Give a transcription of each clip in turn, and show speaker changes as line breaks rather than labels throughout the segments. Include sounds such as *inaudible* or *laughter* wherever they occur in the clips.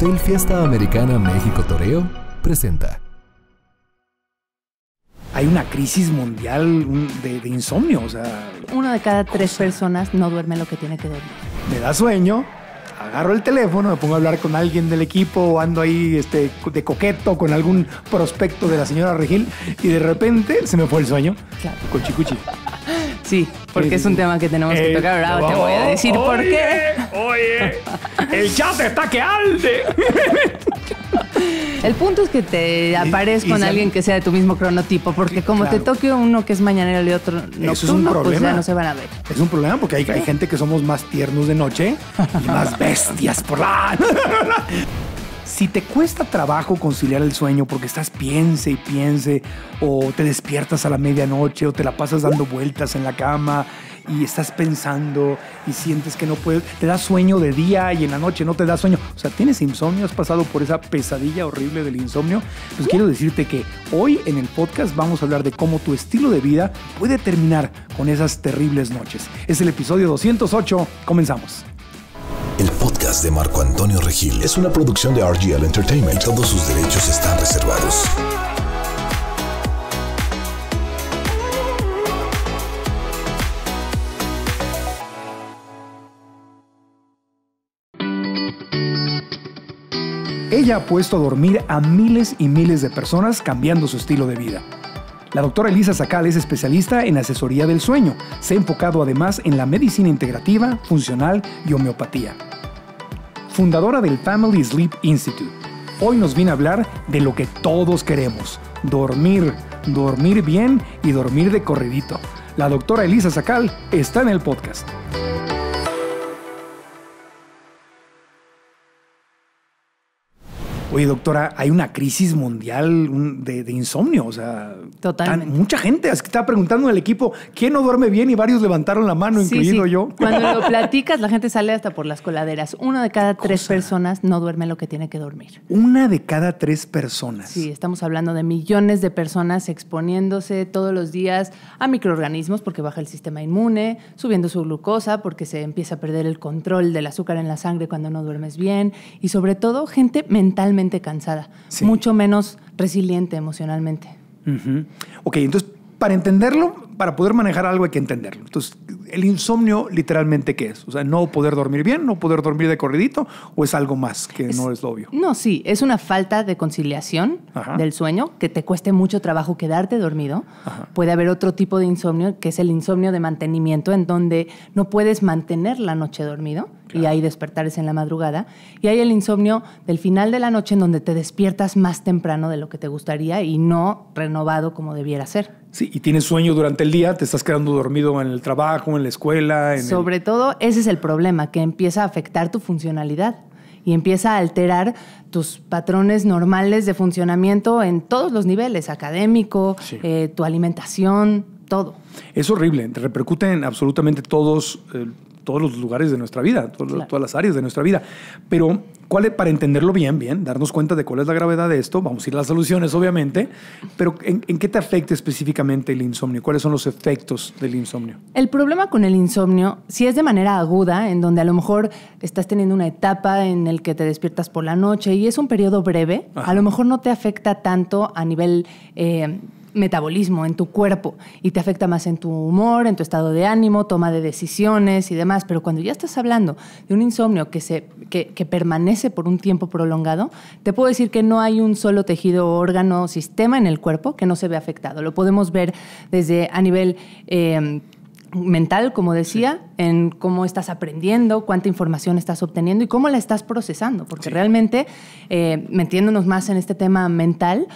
Hotel Fiesta Americana México Toreo presenta. Hay una crisis mundial de, insomnio, o sea...
Una de cada tres personas no duerme lo que tiene que dormir.
Me da sueño, agarro el teléfono, me pongo a hablar con alguien del equipo o ando ahí este, de coqueto con algún prospecto de la señora Regil y de repente se me fue el sueño. Claro. Con Sí,
porque es un tema que tenemos que tocar. Ahora te voy a decir oh, por qué. Oye, el
chat está que alde.
El punto es que te aparezco con alguien que sea de tu mismo cronotipo, porque como te toque uno que es mañanero y otro nocturno, es un pues problema. no se van a ver.
Es un problema porque hay, hay gente que somos más tiernos de noche y más bestias por la... *laughs* Si te cuesta trabajo conciliar el sueño porque estás piense y piense, o te despiertas a la medianoche, o te la pasas dando vueltas en la cama y estás pensando y sientes que no puedes, te da sueño de día y en la noche no te da sueño, o sea, tienes insomnio, has pasado por esa pesadilla horrible del insomnio, pues quiero decirte que hoy en el podcast vamos a hablar de cómo tu estilo de vida puede terminar con esas terribles noches. Es el episodio 208, comenzamos. El podcast de Marco Antonio Regil es una producción de RGL Entertainment. Y todos sus derechos están reservados. Ella ha puesto a dormir a miles y miles de personas cambiando su estilo de vida. La doctora Elisa Sacal es especialista en asesoría del sueño. Se ha enfocado además en la medicina integrativa, funcional y homeopatía. Fundadora del Family Sleep Institute. Hoy nos viene a hablar de lo que todos queremos, dormir, dormir bien y dormir de corridito. La doctora Elisa Sacal está en el podcast. Oye, doctora, hay una crisis mundial de, insomnio, o sea, Totalmente. mucha gente es estaba preguntando en el equipo quién no duerme bien y varios levantaron la mano, incluyendo incluido yo. Cuando lo *laughs*
platicas, la gente sale hasta por las coladeras. Una de cada tres personas no duerme lo que tiene que dormir.
Una de cada tres personas. Sí,
estamos hablando de millones de personas exponiéndose todos los días a microorganismos porque baja el sistema inmune, subiendo su glucosa porque se empieza a perder el control del azúcar en la sangre cuando no duermes bien y sobre todo gente mentalmente cansada, mucho menos resiliente emocionalmente.
Ok, entonces para entenderlo, para poder manejar algo hay que entenderlo. Entonces, el insomnio literalmente qué es? O sea, no poder dormir bien, no poder dormir de corridito o es algo más que no es lo obvio.
No, sí, es una falta de conciliación del sueño que te cueste mucho trabajo quedarte dormido. Puede haber otro tipo de insomnio que es el insomnio de mantenimiento en donde no puedes mantener la noche dormido y hay despertares en la madrugada, y hay el insomnio del final de la noche en donde te despiertas más temprano de lo que te gustaría y no renovado como debiera ser.
Sí, y tienes sueño durante el día, te estás quedando dormido en el trabajo, en la escuela. Sobre
todo, ese es el problema, que empieza a afectar tu funcionalidad y empieza a alterar tus patrones normales de funcionamiento en todos los niveles, académico, eh, tu alimentación, todo.
Es horrible, te repercuten absolutamente todos eh, todos los lugares de nuestra vida, todas las áreas de nuestra vida. Pero ¿cuál es, para entenderlo bien, bien, darnos cuenta de cuál es la gravedad de esto, vamos a ir a las soluciones, obviamente, pero ¿en, qué te afecta específicamente el insomnio? ¿Cuáles son los efectos del insomnio?
El problema con el insomnio, si es de manera aguda, en donde a lo mejor estás teniendo una etapa en el que te despiertas por la noche y es un periodo breve, a lo mejor no te afecta tanto a nivel... Eh, metabolismo, en tu cuerpo, y te afecta más en tu humor, en tu estado de ánimo, toma de decisiones y demás. Pero cuando ya estás hablando de un insomnio que, se, permanece por un tiempo prolongado, te puedo decir que no hay un solo tejido, órgano, sistema en el cuerpo que no se ve afectado. Lo podemos ver desde a nivel... Em, mental, como decía, en cómo estás aprendiendo, cuánta información estás obteniendo y cómo la estás procesando, porque realmente, eh, metiéndonos más en este tema mental,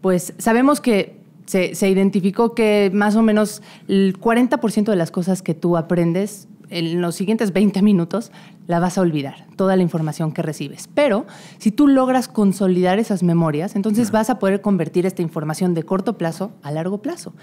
pues sabemos que se, identificó que más o menos el 40% de las cosas que tú aprendes en los siguientes 20 minutos la vas a olvidar, toda la información que recibes. Pero si tú logras consolidar esas memorias, entonces vas a poder convertir esta información de corto plazo a largo plazo.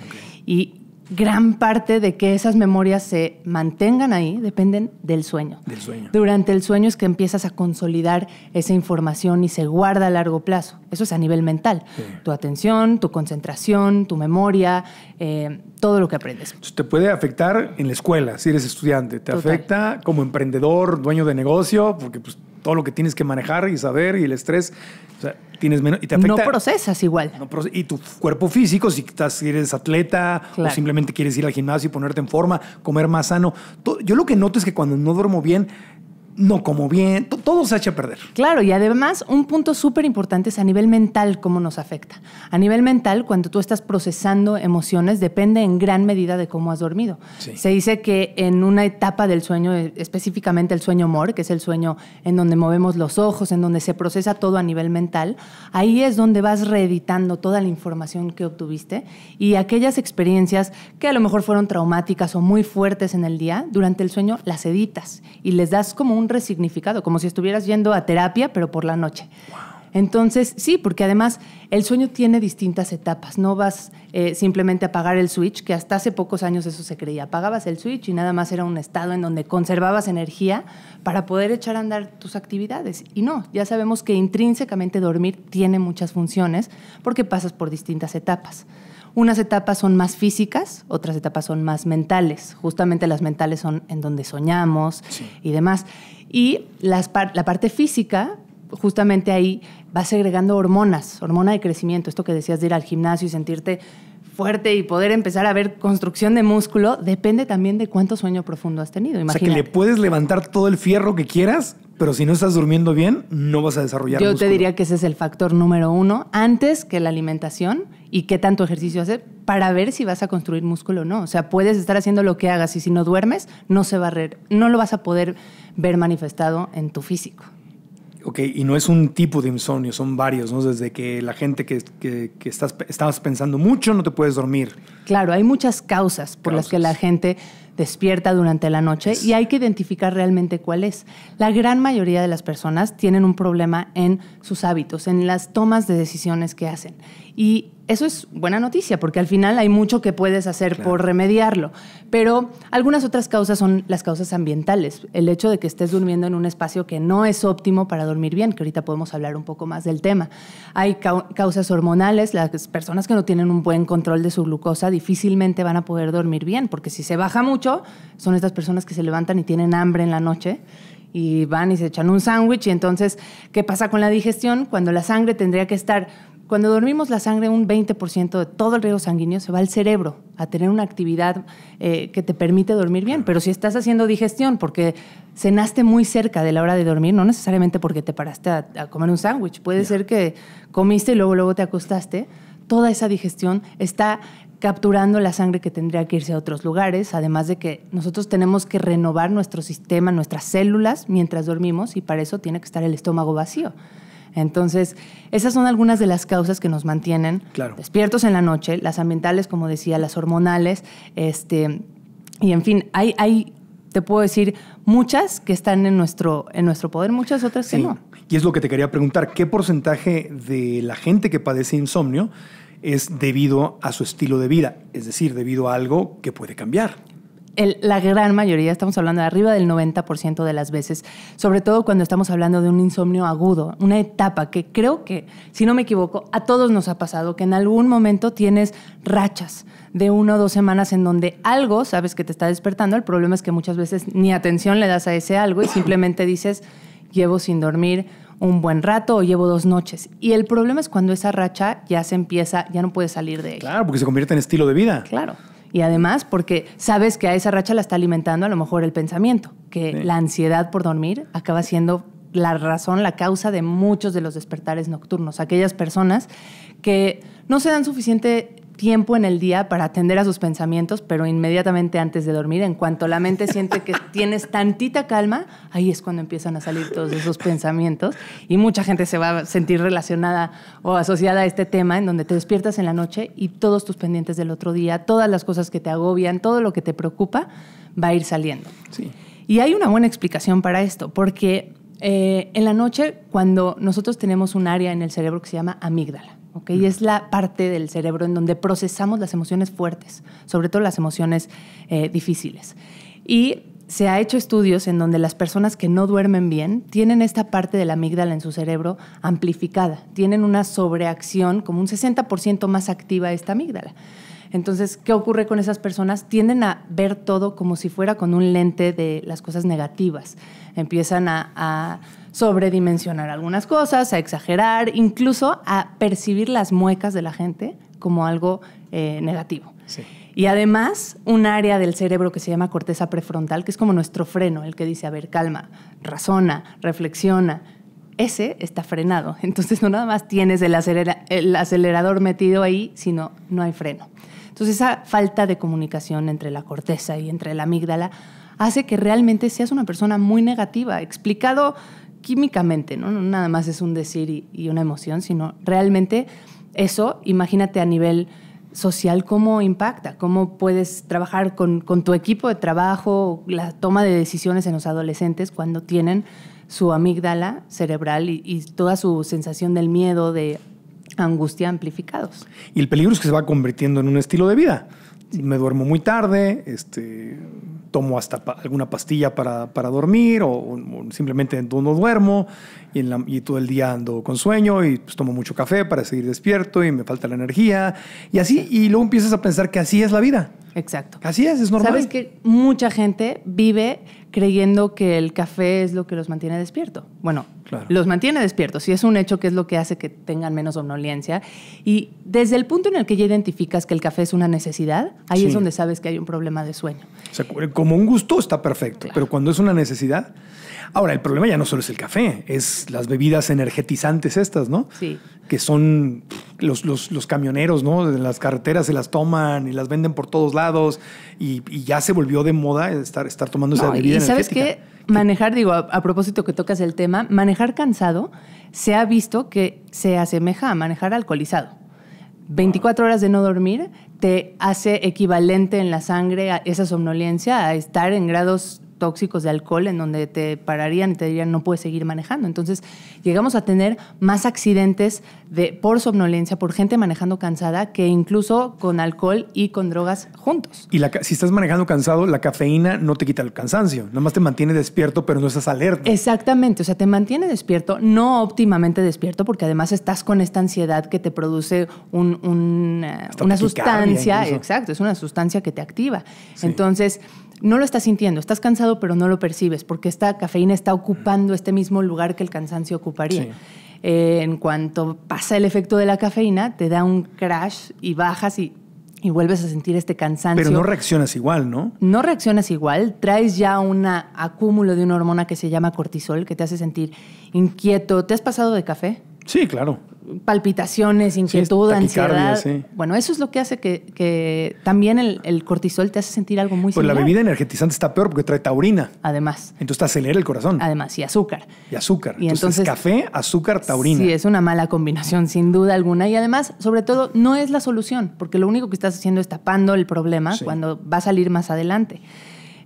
Y gran parte de que esas memorias se mantengan ahí dependen del sueño. Del sueño. Durante el sueño es que empiezas a consolidar esa información y se guarda a largo plazo. Eso es a nivel mental. Tu atención, tu concentración, tu memoria, eh, todo lo que aprendes.
te puede afectar en la escuela si eres estudiante. Te afecta como emprendedor, dueño de negocio, porque pues, todo lo que tienes que manejar y saber y el estrés. tienes menos y te afecta. No procesas igual. y tu cuerpo físico, si, estás, si eres atleta o simplemente quieres ir al gimnasio y ponerte en forma, comer más sano. yo lo que noto es que cuando no duermo bien, no como bien, todo se echa a perder.
Claro, y además un punto súper importante es a nivel mental cómo nos afecta. A nivel mental, cuando tú estás procesando emociones, depende en gran medida de cómo has dormido. Se dice que en una etapa del sueño, eh, específicamente el sueño mor, que es el sueño en donde movemos los ojos, en donde se procesa todo a nivel mental, ahí es donde vas reeditando toda la información que obtuviste y aquellas experiencias que a lo mejor fueron traumáticas o muy fuertes en el día, durante el sueño las editas y les das como un resignificado, como si estuvieras yendo a terapia, pero por la noche. Entonces, sí, porque además el sueño tiene distintas etapas. No vas eh, simplemente a apagar el switch, que hasta hace pocos años eso se creía. Apagabas el switch y nada más era un estado en donde conservabas energía para poder echar a andar tus actividades. Y no, ya sabemos que intrínsecamente dormir tiene muchas funciones porque pasas por distintas etapas. Unas etapas son más físicas, otras etapas son más mentales. Justamente las mentales son en donde soñamos y demás. Y la parte física, justamente ahí va segregando hormonas, hormona de crecimiento, esto que decías de ir al gimnasio y sentirte fuerte y poder empezar a ver construcción de músculo depende también de cuánto sueño profundo has tenido. Imagínate. O que le
puedes levantar todo el fierro que quieras, pero si no estás durmiendo bien, no vas a desarrollar Yo te diría
que ese es el factor número uno, antes que la alimentación y qué tanto ejercicio hacer para ver si vas a construir músculo o no. O sea, puedes estar haciendo lo que hagas y si no duermes, no se va a no lo vas a poder ver manifestado en tu físico.
Ok, y no es un tipo de insomnio, son varios, ¿no? Desde que la gente que, estás, pensando mucho no te puedes dormir.
Claro, hay muchas causas por las que la gente despierta durante la noche y hay que identificar realmente cuál es. La gran mayoría de las personas tienen un problema en sus hábitos, en las tomas de decisiones que hacen. Y eso es buena noticia, porque al final hay mucho que puedes hacer por remediarlo. Pero algunas otras causas son las causas ambientales. El hecho de que estés durmiendo en un espacio que no es óptimo para dormir bien, que ahorita podemos hablar un poco más del tema. Hay causas hormonales, las personas que no tienen un buen control de su glucosa difícilmente van a poder dormir bien, porque si se baja mucho, son estas personas que se levantan y tienen hambre en la noche y van y se echan un sándwich y entonces, ¿qué pasa con la digestión? Cuando la sangre tendría que estar cuando dormimos la sangre, un 20% de todo el riego sanguíneo se va al cerebro, a tener una actividad eh, que te permite dormir bien. Pero si estás haciendo digestión porque cenaste muy cerca de la hora de dormir, no necesariamente porque te paraste a, comer un sándwich, puede ser que comiste y luego, luego te acostaste, toda esa digestión está capturando la sangre que tendría que irse a otros lugares, además de que nosotros tenemos que renovar nuestro sistema, nuestras células mientras dormimos y para eso tiene que estar el estómago vacío. Entonces, esas son algunas de las causas que nos mantienen despiertos en la noche, las ambientales, como decía, las hormonales, este, y en fin, hay, te puedo decir, muchas que están en nuestro, en nuestro poder, muchas otras que no.
Y es lo que te quería preguntar, ¿qué porcentaje de la gente que padece insomnio es debido a su estilo de vida, es decir, debido a algo que puede cambiar?
la gran mayoría, estamos hablando de arriba del 90% de las veces, sobre todo cuando estamos hablando de un insomnio agudo, una etapa que creo que, si no me equivoco, a todos nos ha pasado, que en algún momento tienes rachas de una o dos semanas en donde algo sabes que te está despertando, el problema es que muchas veces ni atención le das a ese algo y simplemente dices, llevo sin dormir un buen rato o llevo dos noches. Y el problema es cuando esa racha ya se empieza, ya no puedes salir de ella. Claro,
porque se convierte en estilo de vida. Claro.
Y además porque sabes que a esa racha la está alimentando a lo mejor el pensamiento, que la ansiedad por dormir acaba siendo la razón, la causa de muchos de los despertares nocturnos. Aquellas personas que no se dan suficiente tiempo en el día para atender a sus pensamientos, pero inmediatamente antes de dormir, en cuanto la mente siente que *laughs* tienes tantita calma, ahí es cuando empiezan a salir todos esos pensamientos y mucha gente se va a sentir relacionada o asociada a este tema en donde te despiertas en la noche y todos tus pendientes del otro día, todas las cosas que te agobian, todo lo que te preocupa, va a ir saliendo. Y hay una buena explicación para esto, porque eh, en la noche, cuando nosotros tenemos un área en el cerebro que se llama amígdala, y es la parte del cerebro en donde procesamos las emociones fuertes, sobre todo las emociones eh, difíciles. Y se ha hecho estudios en donde las personas que no duermen bien tienen esta parte de la amígdala en su cerebro amplificada, tienen una sobreacción como un 60% más activa esta amígdala. Entonces, ¿qué ocurre con esas personas? Tienden a ver todo como si fuera con un lente de las cosas negativas. Empiezan a sobredimensionar algunas cosas, a exagerar, incluso a percibir las muecas de la gente como algo eh, negativo. Y además, un área del cerebro que se llama corteza prefrontal, que es como nuestro freno, el que dice, a ver, calma, razona, reflexiona. Ese está frenado. *laughs* Entonces, no nada más tienes el, el acelerador metido ahí, sino no hay freno. Entonces, esa falta de comunicación entre la corteza y entre la amígdala hace que realmente seas una persona muy negativa. Explicado químicamente, ¿no? No nada más es un decir y, una emoción, sino realmente eso, imagínate a nivel social cómo impacta, cómo puedes trabajar con, tu equipo de trabajo, la toma de decisiones en los adolescentes cuando tienen su amígdala cerebral y, toda su sensación del miedo, de angustia amplificados.
Y el peligro es que se va convirtiendo en un estilo de vida. Me duermo muy tarde, este, tomo hasta alguna pastilla para, para dormir o, o, simplemente no duermo y, en todo el día ando con sueño y pues, tomo mucho café para seguir despierto y me falta la energía y así, y luego empiezas a pensar que así es la vida. Exacto. Así es, es normal. Sabes que
mucha gente vive creyendo que el café es lo que los mantiene despierto. Bueno, los mantiene despiertos y es un hecho que es lo que hace que tengan menos somnolencia. Y desde el punto en el que ya identificas que el café es una necesidad, ahí es donde sabes que hay un problema de sueño.
como un gusto está perfecto, pero cuando es una necesidad... Ahora, el problema ya no solo es el café, es las bebidas energetizantes estas, ¿no? Sí que son los, camioneros, ¿no? Las carreteras se las toman y las venden por todos lados y, ya se volvió de moda estar, estar tomando esa bebida. Y sabes qué?
Que... Manejar, digo, a, a, propósito que tocas el tema, manejar cansado se ha visto que se asemeja a manejar alcoholizado. 24 horas de no dormir te hace equivalente en la sangre a esa somnolencia a estar en grados tóxicos de alcohol en donde te pararían y te dirían no puedes seguir manejando. Entonces llegamos a tener más accidentes de, por somnolencia, por gente manejando cansada que incluso con alcohol y con drogas juntos.
Y la, si estás manejando cansado, la cafeína no te quita el cansancio, nada más te mantiene despierto pero no estás alerta.
Exactamente, o sea, te mantiene despierto, no óptimamente despierto porque además estás con esta ansiedad que te produce eh, una sustancia, exacto, es una sustancia que te activa. Entonces no lo estás sintiendo, estás cansado pero no lo percibes porque esta cafeína está ocupando este mismo lugar que el cansancio ocuparía. Eh, en cuanto pasa el efecto de la cafeína, te da un crash y bajas y, y, vuelves a sentir este cansancio. Pero no
reaccionas igual, ¿no?
No reaccionas igual, traes ya un acúmulo de una hormona que se llama cortisol que te hace sentir inquieto. ¿Te has pasado de café? Sí, claro. Palpitaciones, inquietud, ansiedad. Bueno, eso es lo que hace que, también el, cortisol te hace sentir algo muy Pues la bebida
energetizante está peor porque trae taurina. Además. Entonces te acelera el corazón. Además, y azúcar. Y azúcar. Y entonces, café, azúcar, taurina. Sí,
es una mala combinación, sin duda alguna. Y además, sobre todo, no es la solución, porque lo único que estás haciendo es tapando el problema cuando va a salir más adelante.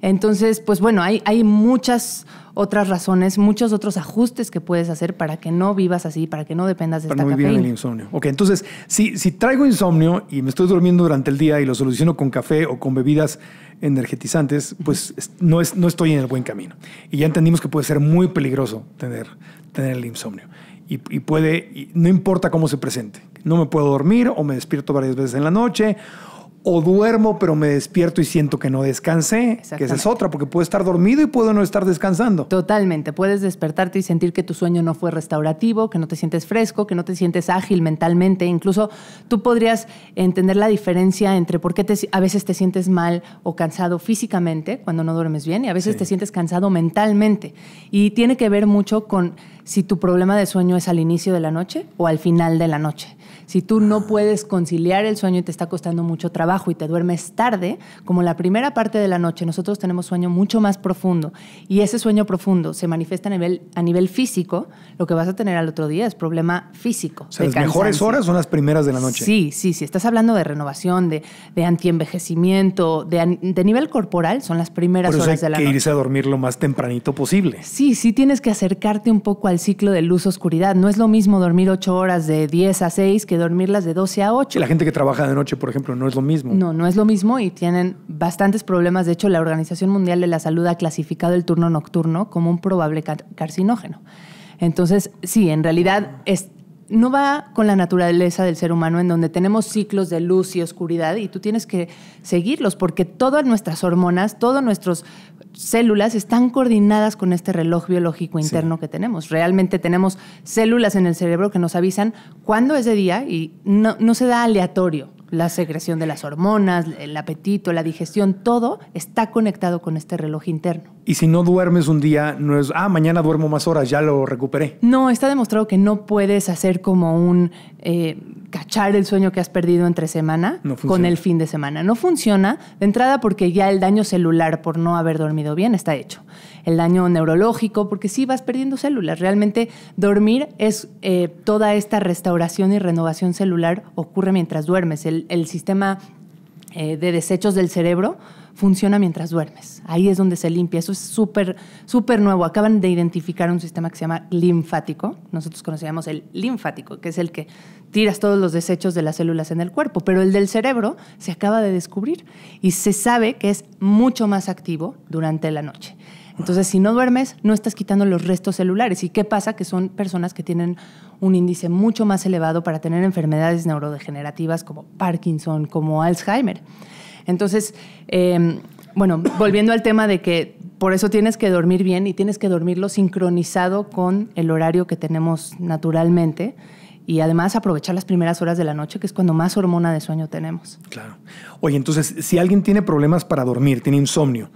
Entonces, pues bueno, hay, hay muchas otras razones, muchos otros ajustes que puedes hacer para que no vivas así, para que no dependas de esta el
insomnio. Ok, entonces, si, si traigo insomnio y me estoy durmiendo durante el día y lo soluciono con café o con bebidas energetizantes, pues no, es, no estoy en el buen camino. Y ya entendimos que puede ser muy peligroso tener, tener el insomnio. Y, puede, y no importa cómo se presente. No me puedo dormir o me despierto varias veces en la noche o duermo pero me despierto y siento que no descansé, que esa es otra, porque puedo estar dormido y puedo no estar descansando. Totalmente, puedes despertarte y sentir que tu sueño no
fue restaurativo, que no te sientes fresco, que no te sientes ágil mentalmente, incluso tú podrías entender la diferencia entre por qué te, a veces te sientes mal o cansado físicamente cuando no duermes bien y a veces te sientes cansado mentalmente. Y tiene que ver mucho con si tu problema de sueño es al inicio de la noche o al final de la noche. Si tú no ah. puedes conciliar el sueño y te está costando mucho trabajo y te duermes tarde, como la primera parte de la noche, nosotros tenemos sueño mucho más profundo y ese sueño profundo se manifiesta a nivel, a nivel físico, lo que vas a tener al otro día es problema físico. O las mejores horas
son las primeras de la noche. Sí,
sí, sí. Estás hablando de renovación, de, antienvejecimiento, de, nivel corporal, son las primeras horas de la noche. que
irse a dormir lo más tempranito posible.
Sí, sí tienes que acercarte un poco al ciclo de luz-oscuridad. No es lo mismo dormir ocho horas de 10 a 6 que dormirlas de 12 a 8. Y la
gente que trabaja de noche, por ejemplo, no es lo mismo. No,
no es lo mismo y tienen bastantes problemas. De hecho, la Organización Mundial de la Salud ha clasificado el turno nocturno como un probable carcinógeno. Entonces, sí, en realidad es, no va con la naturaleza del ser humano en donde tenemos ciclos de luz y oscuridad y tú tienes que seguirlos porque todas nuestras hormonas, todas nuestras células están coordinadas con este reloj biológico interno que tenemos. Realmente tenemos células en el cerebro que nos avisan cuándo es de día y no se da aleatorio la secreción de las hormonas, el apetito, la digestión, todo está conectado con este reloj interno.
Y si no duermes un día, no es, ah, mañana duermo más horas, ya lo recuperé.
No, está demostrado que no puedes hacer como un eh, cachar el sueño que has perdido entre semana con el fin de semana. No funciona de entrada porque ya el daño celular por no haber dormido bien está hecho el daño neurológico, porque sí vas perdiendo células. Realmente dormir es eh, toda esta restauración y renovación celular ocurre mientras duermes. El, sistema eh, de desechos del cerebro funciona mientras duermes. Ahí es donde se limpia. Eso es súper, súper nuevo. Acaban de identificar un sistema que se llama linfático. Nosotros conocíamos el linfático, que es el que tiras todos los desechos de las células en el cuerpo. Pero el del cerebro se acaba de descubrir y se sabe que es mucho más activo durante la noche. Entonces, si no duermes, no estás quitando los restos celulares. ¿Y qué pasa? Que son personas que tienen un índice mucho más elevado para tener enfermedades neurodegenerativas como Parkinson, como Alzheimer. Entonces, em, bueno, volviendo al tema de que por eso tienes que dormir bien y tienes que dormirlo sincronizado con el horario que tenemos naturalmente y además aprovechar las primeras horas de la noche, que es cuando más hormona de sueño tenemos.
Claro. Oye, entonces, si alguien tiene problemas para dormir, tiene insomnio,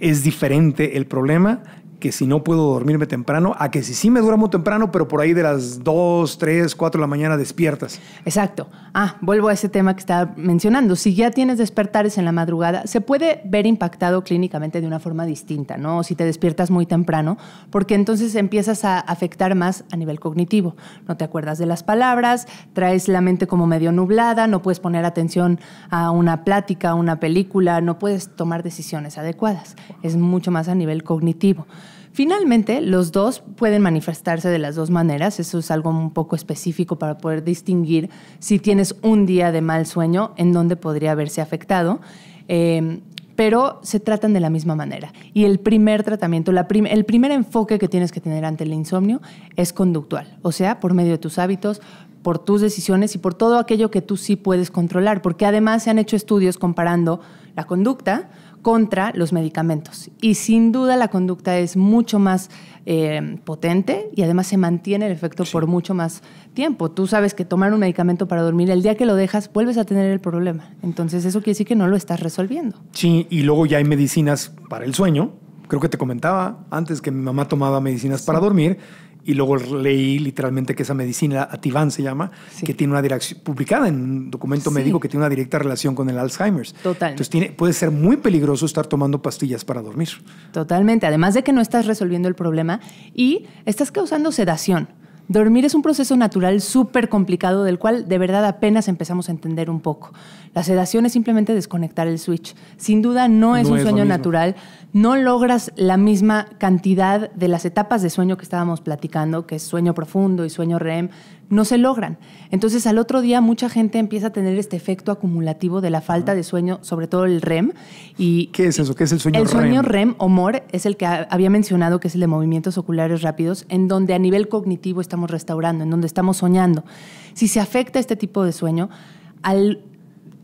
es diferente el problema que si no puedo dormirme temprano, a que si sí me duermo temprano, pero por ahí de las 2, 3, 4 de la mañana despiertas. Exacto. Ah, vuelvo
a ese tema que estaba mencionando. Si ya tienes despertares en la madrugada, se puede ver impactado clínicamente de una forma distinta, ¿no? Si te despiertas muy temprano, porque entonces empiezas a afectar más a nivel cognitivo. No te acuerdas de las palabras, traes la mente como medio nublada, no puedes poner atención a una plática, a una película, no puedes tomar decisiones adecuadas. Es mucho más a nivel cognitivo. Finalmente, los dos pueden manifestarse de las dos maneras. Eso es algo un poco específico para poder distinguir si tienes un día de mal sueño en donde podría haberse afectado. Em, pero se tratan de la misma manera. Y el primer tratamiento, el primer enfoque que tienes que tener ante el insomnio es conductual, o sea, por medio de tus hábitos, por tus decisiones y por todo aquello que tú sí puedes controlar, porque además se han hecho estudios comparando la conducta contra los medicamentos. Y sin duda la conducta es mucho más eh, potente y además se mantiene el efecto por mucho más tiempo. Tú sabes que tomar un medicamento para dormir, el día que lo dejas, vuelves a tener el problema. Entonces eso quiere decir que no lo estás resolviendo.
Sí, y luego ya hay medicinas para el sueño. Creo que te comentaba antes que mi mamá tomaba medicinas para dormir y luego leí literalmente que esa medicina, Ativan se llama, que tiene una dirección, publicada en un documento médico que tiene una directa relación con el Alzheimer's. Total. Entonces tiene, puede ser muy peligroso estar tomando pastillas para dormir. Totalmente, además de que no estás resolviendo el problema y estás causando
sedación. Dormir es un proceso natural súper complicado del cual de verdad apenas empezamos a entender un poco. La sedación es simplemente desconectar el switch. Sin duda no es un sueño natural. No logras la misma cantidad de las etapas de sueño que estábamos platicando, que es sueño profundo y sueño REM no se logran. Entonces al otro día mucha gente empieza a tener este efecto acumulativo de la falta de sueño, sobre todo el REM. Y
¿Qué es eso? ¿Qué es el sueño REM? El sueño
REM o mor es el que había mencionado, que es el de movimientos oculares rápidos, en donde a nivel cognitivo estamos restaurando, en donde estamos soñando. Si se afecta este tipo de sueño, al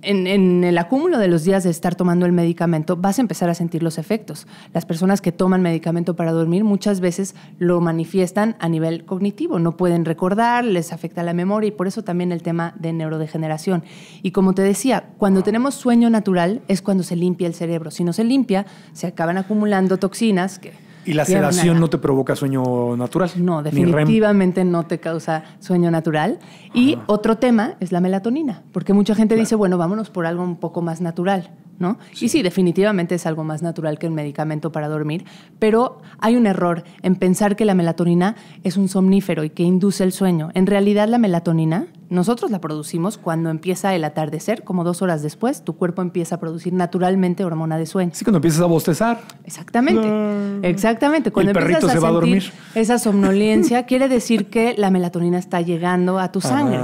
en, el acúmulo de los días de estar tomando el medicamento, vas a empezar a sentir los efectos. Las personas que toman medicamento para dormir muchas veces lo manifiestan a nivel cognitivo, no pueden recordar, les afecta la memoria y por eso también el tema de neurodegeneración. Y como te decía, cuando tenemos sueño natural es cuando se limpia el cerebro. Si no se limpia, se acaban acumulando toxinas que ¿Y la sedación
no te provoca sueño natural? No, definitivamente
no te causa sueño natural. Y otro tema es la melatonina, porque mucha gente dice, bueno, vámonos por algo un poco más natural. ¿No? Y sí, definitivamente es algo más natural que un medicamento para dormir, pero hay un error en pensar que la melatonina es un somnífero y que induce el sueño. En realidad la melatonina nosotros la producimos cuando empieza el atardecer, como dos horas después, tu cuerpo empieza a producir naturalmente hormona de sueño.
Sí, cuando empiezas a bostezar. Exactamente,
ah. exactamente. Cuando el empiezas perrito a se va a dormir. Esa somnolencia *laughs* quiere decir que la melatonina está llegando a tu sangre.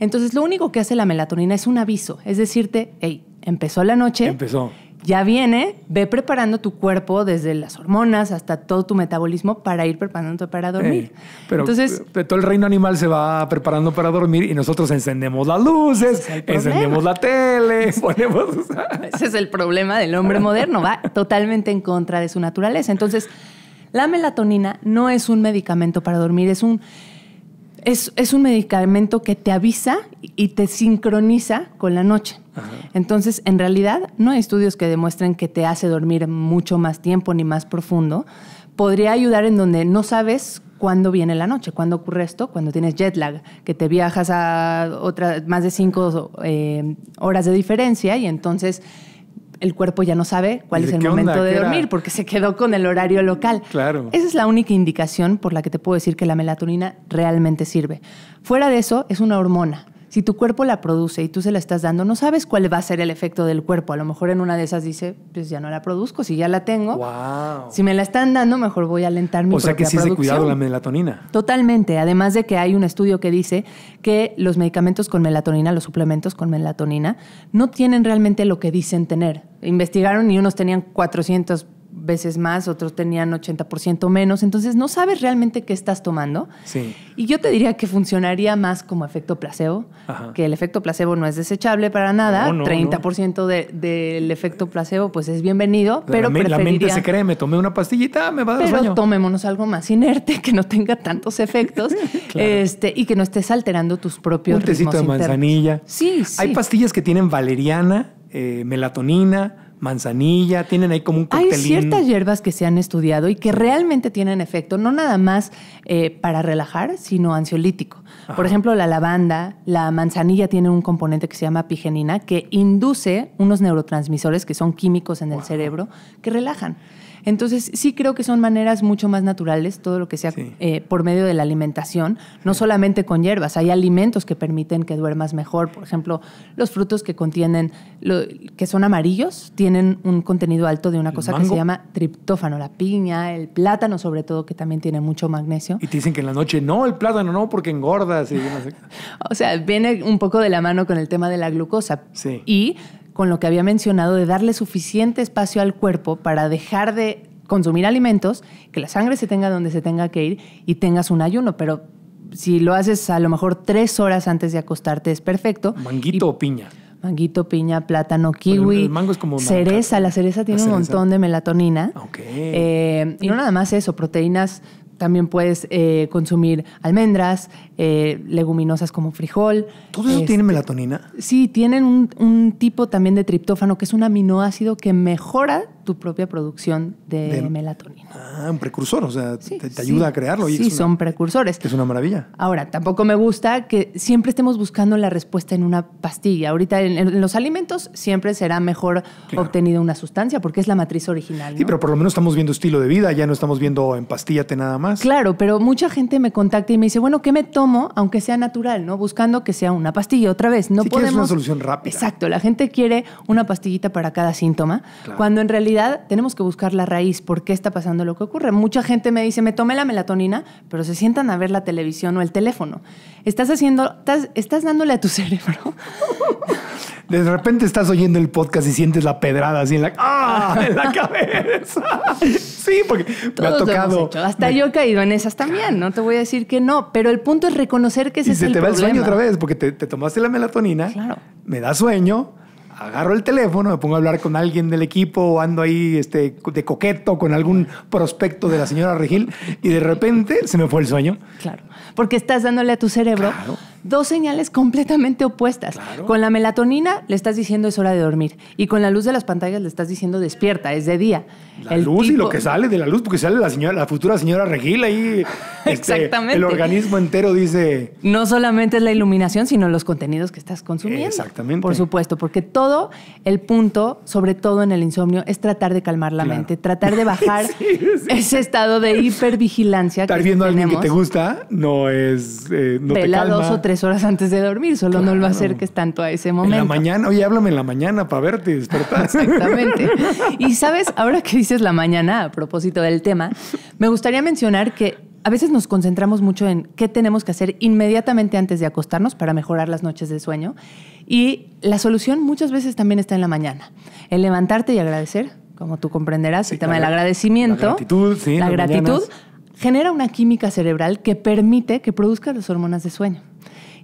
Entonces, lo único que hace la melatonina es un aviso, es decirte, hey, empezó la noche. Empezó ya viene, ve preparando tu cuerpo desde las hormonas hasta todo tu metabolismo para ir preparándote para eh, dormir.
pero, Entonces, eh, todo el reino animal se va preparando para dormir y nosotros encendemos las luces, encendemos la tele, *laughs* ponemos...
ese es el problema del hombre moderno, va totalmente en contra de su naturaleza. Entonces, la melatonina no es un medicamento para dormir, es un es, un medicamento que te avisa y te sincroniza con la noche. Entonces, en realidad, no hay estudios que demuestren que te hace dormir mucho más tiempo ni más profundo. Podría ayudar en donde no sabes cuándo viene la noche, cuándo ocurre esto, cuando tienes jet lag, que te viajas a otra, más de cinco eh, horas de diferencia y entonces el cuerpo ya no sabe cuál es el momento de dormir porque se quedó con el horario local.
Claro. Esa es
la única indicación por la que te puedo decir que la melatonina realmente sirve. Fuera de eso, es una hormona. Si tu cuerpo la produce y tú se la estás dando, no sabes cuál va a ser el efecto del cuerpo. A lo mejor en una de esas dice, pues ya no la produzco, si ya la tengo. Wow. Si me la están dando, mejor voy a alentar mi O sea que sí es de cuidado la
melatonina.
Totalmente. Además de que hay un estudio que dice que los medicamentos con melatonina, los suplementos con melatonina, no tienen realmente lo que dicen tener. Investigaron y unos tenían 400 veces más, otros tenían 80% menos, entonces no sabes realmente qué estás tomando. Sí. Y yo te diría que funcionaría más como efecto placebo, que el efecto placebo no es desechable para nada, 30% del efecto placebo pues es bienvenido, pero la, preferiría, la mente se cree,
me tomé una pastillita, me va a dar Pero
tomémonos algo más inerte, que no tenga tantos efectos *laughs* este, y que no estés alterando tus propios Un tecito de manzanilla. Sí, Hay
pastillas que tienen valeriana, eh, melatonina, manzanilla, tienen ahí como un Hay ciertas
hierbas que se han estudiado y que realmente tienen efecto, no nada más eh, para relajar, sino ansiolítico. Por ejemplo, la lavanda, la manzanilla tiene un componente que se llama pigenina, que induce unos neurotransmisores que son químicos en el cerebro que relajan. Entonces, sí creo que son maneras mucho más naturales, todo lo que sea eh, por medio de la alimentación, no solamente con hierbas, hay alimentos que permiten que duermas mejor, por ejemplo, los frutos que contienen, lo, que son amarillos, tienen un contenido alto de una cosa que se llama triptófano, la piña, el plátano sobre todo, que también tiene mucho magnesio.
Y te dicen que en la noche, no, el plátano no, porque engorda. *laughs*
o sea, viene un poco de la mano con el tema de la glucosa. Y con lo que había mencionado de darle suficiente espacio al cuerpo para dejar de consumir alimentos, que la sangre se tenga donde se tenga que ir y tengas un ayuno, pero si lo haces a lo mejor tres horas antes de acostarte es perfecto.
Manguito o piña.
Manguito, piña, plátano, kiwi. El mango es como cereza. La cereza tiene un montón de melatonina.
Eh,
y no nada más eso, proteínas también puedes eh, consumir almendras, eh, leguminosas como frijol. ¿Todo eso tiene este, melatonina? Sí, tienen un, un tipo también de triptófano, que es un aminoácido que mejora tu propia producción de, melatonina.
Ah, un precursor, o sea, te, ayuda a crearlo. sí, son precursores. Es una maravilla.
Ahora, tampoco me gusta que siempre estemos buscando la respuesta en una pastilla. Ahorita en, los alimentos siempre será mejor obtenida una sustancia porque es la matriz original. Sí,
pero por lo menos estamos viendo estilo de vida, ya no estamos viendo en pastillate nada más. Claro, pero mucha gente me contacta
y me dice, bueno, ¿qué me tomo? Aunque sea natural, ¿no? Buscando que sea una pastilla otra vez. No sí, es una solución rápida. Exacto, la gente quiere una pastillita para cada síntoma, cuando en realidad tenemos que buscar la raíz, por qué está pasando lo que ocurre. Mucha gente me dice, me tomé la melatonina, pero se sientan a ver la televisión o el teléfono. Estás haciendo, estás, dándole a tu *laughs* cerebro.
De repente estás oyendo el podcast y sientes la pedrada así en la, ¡ah! *laughs* cabeza. Sí, porque me ha tocado. Hasta
yo he caído en esas también, no te voy a decir que no, pero el punto es reconocer que ese es el Se te va el sueño otra vez
porque te, tomaste la melatonina, me da sueño, agarro el teléfono, me pongo a hablar con alguien del equipo o ando ahí este, de coqueto con algún prospecto de la señora Regil y de repente se me fue el sueño.
Claro, porque estás dándole a tu cerebro claro dos señales completamente opuestas. Con la melatonina le estás diciendo es hora de dormir y con la luz de las pantallas le estás diciendo despierta, es de día. La
luz y lo que sale de la luz, porque sale la señora, la futura señora Regila y *laughs* este, el organismo entero dice...
No solamente es la iluminación, sino los contenidos que estás consumiendo. Exactamente. Por supuesto, porque todo el punto, sobre todo en el insomnio, es tratar de calmar la mente, tratar de *laughs* bajar ese estado de hipervigilancia. Estar que viendo a alguien que te
gusta no es... Eh, o tres
horas antes de dormir, solo no lo acerques tanto a ese momento. En la
mañana, oye, háblame en la mañana para verte y despertar. Exactamente.
Y sabes, ahora que dices la mañana, a propósito del tema, me gustaría mencionar que a veces nos concentramos mucho en qué tenemos que hacer inmediatamente antes de acostarnos para mejorar las noches de sueño. Y la solución muchas veces también está en la mañana. El levantarte y agradecer, como tú comprenderás, el tema del agradecimiento. La gratitud, La gratitud genera una química cerebral que permite que produzca las hormonas de sueño.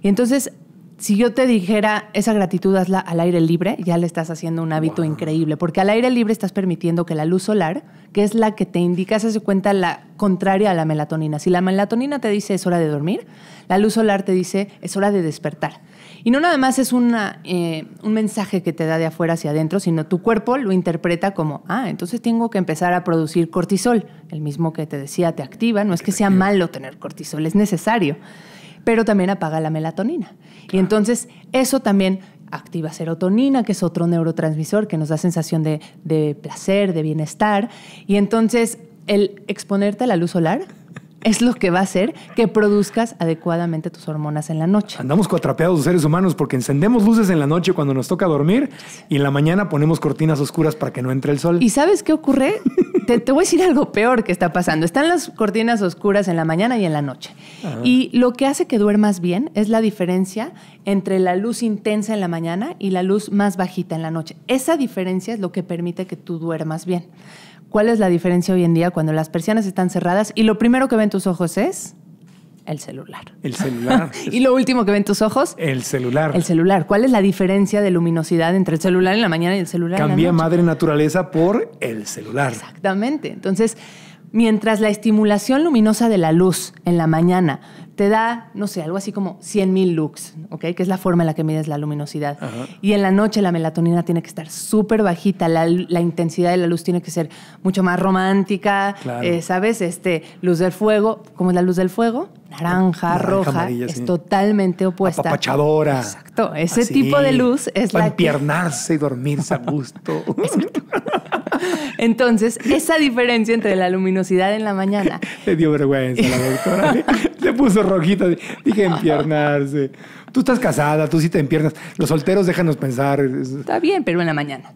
Y entonces, si yo te dijera esa gratitud hazla al aire libre, ya le estás haciendo un hábito increíble, porque al aire libre estás permitiendo que la luz solar, que es la que te indica, se hace cuenta la contraria a la melatonina. Si la melatonina te dice es hora de dormir, la luz solar te dice es hora de despertar. Y no nada más es eh, un mensaje que te da de afuera hacia adentro, sino tu cuerpo lo interpreta como, ah, entonces tengo que empezar a producir cortisol, el mismo que te decía, te activa, no es que sea malo tener cortisol, es necesario pero también apaga la melatonina. Y entonces eso también activa serotonina, que es otro neurotransmisor que nos da sensación de placer, de bienestar. Y entonces el exponerte a la luz solar es lo que va a hacer que produzcas adecuadamente tus hormonas en la noche.
Andamos cuatrapeados los seres humanos porque encendemos luces en la noche cuando nos toca dormir y en la mañana ponemos cortinas oscuras para que no entre el sol. ¿Y
sabes qué ocurre? te, voy a decir algo peor que está pasando. Están las cortinas oscuras en la mañana y en la noche. Y lo que hace que duermas bien es la diferencia entre la luz intensa en la mañana y la luz más bajita en la noche. Esa diferencia es lo que permite que tú duermas bien. ¿Cuál es la diferencia hoy en día cuando las persianas están cerradas y lo primero que ven tus ojos es el
celular? El celular. *laughs* y
lo último que ven tus ojos?
El celular. El
celular. ¿Cuál es la diferencia de luminosidad entre el celular en la mañana y el celular en la noche? madre
naturaleza por el celular.
Exactamente. Entonces, mientras la estimulación luminosa de la luz en la mañana te da, no sé, algo así como 100.000 lux, ¿ok? Que es la forma en la que mides la luminosidad. Y en la noche la melatonina tiene que estar súper bajita, la, intensidad de la luz tiene que ser mucho más romántica, eh, ¿sabes? Este, luz del fuego, ¿cómo es la luz del fuego? Naranja,
roja, es
totalmente opuesta. Apapachadora. Exacto, ese tipo de luz es Para la... Para
y dormirse a gusto. *laughs*
*laughs* Entonces, esa diferencia entre la luminosidad en la mañana.
Le dio vergüenza la doctora. Se *laughs* puso rojita. Dije empiernarse. Tú estás casada, tú sí te empiernas. Los solteros déjanos pensar. Está
bien, pero en la mañana.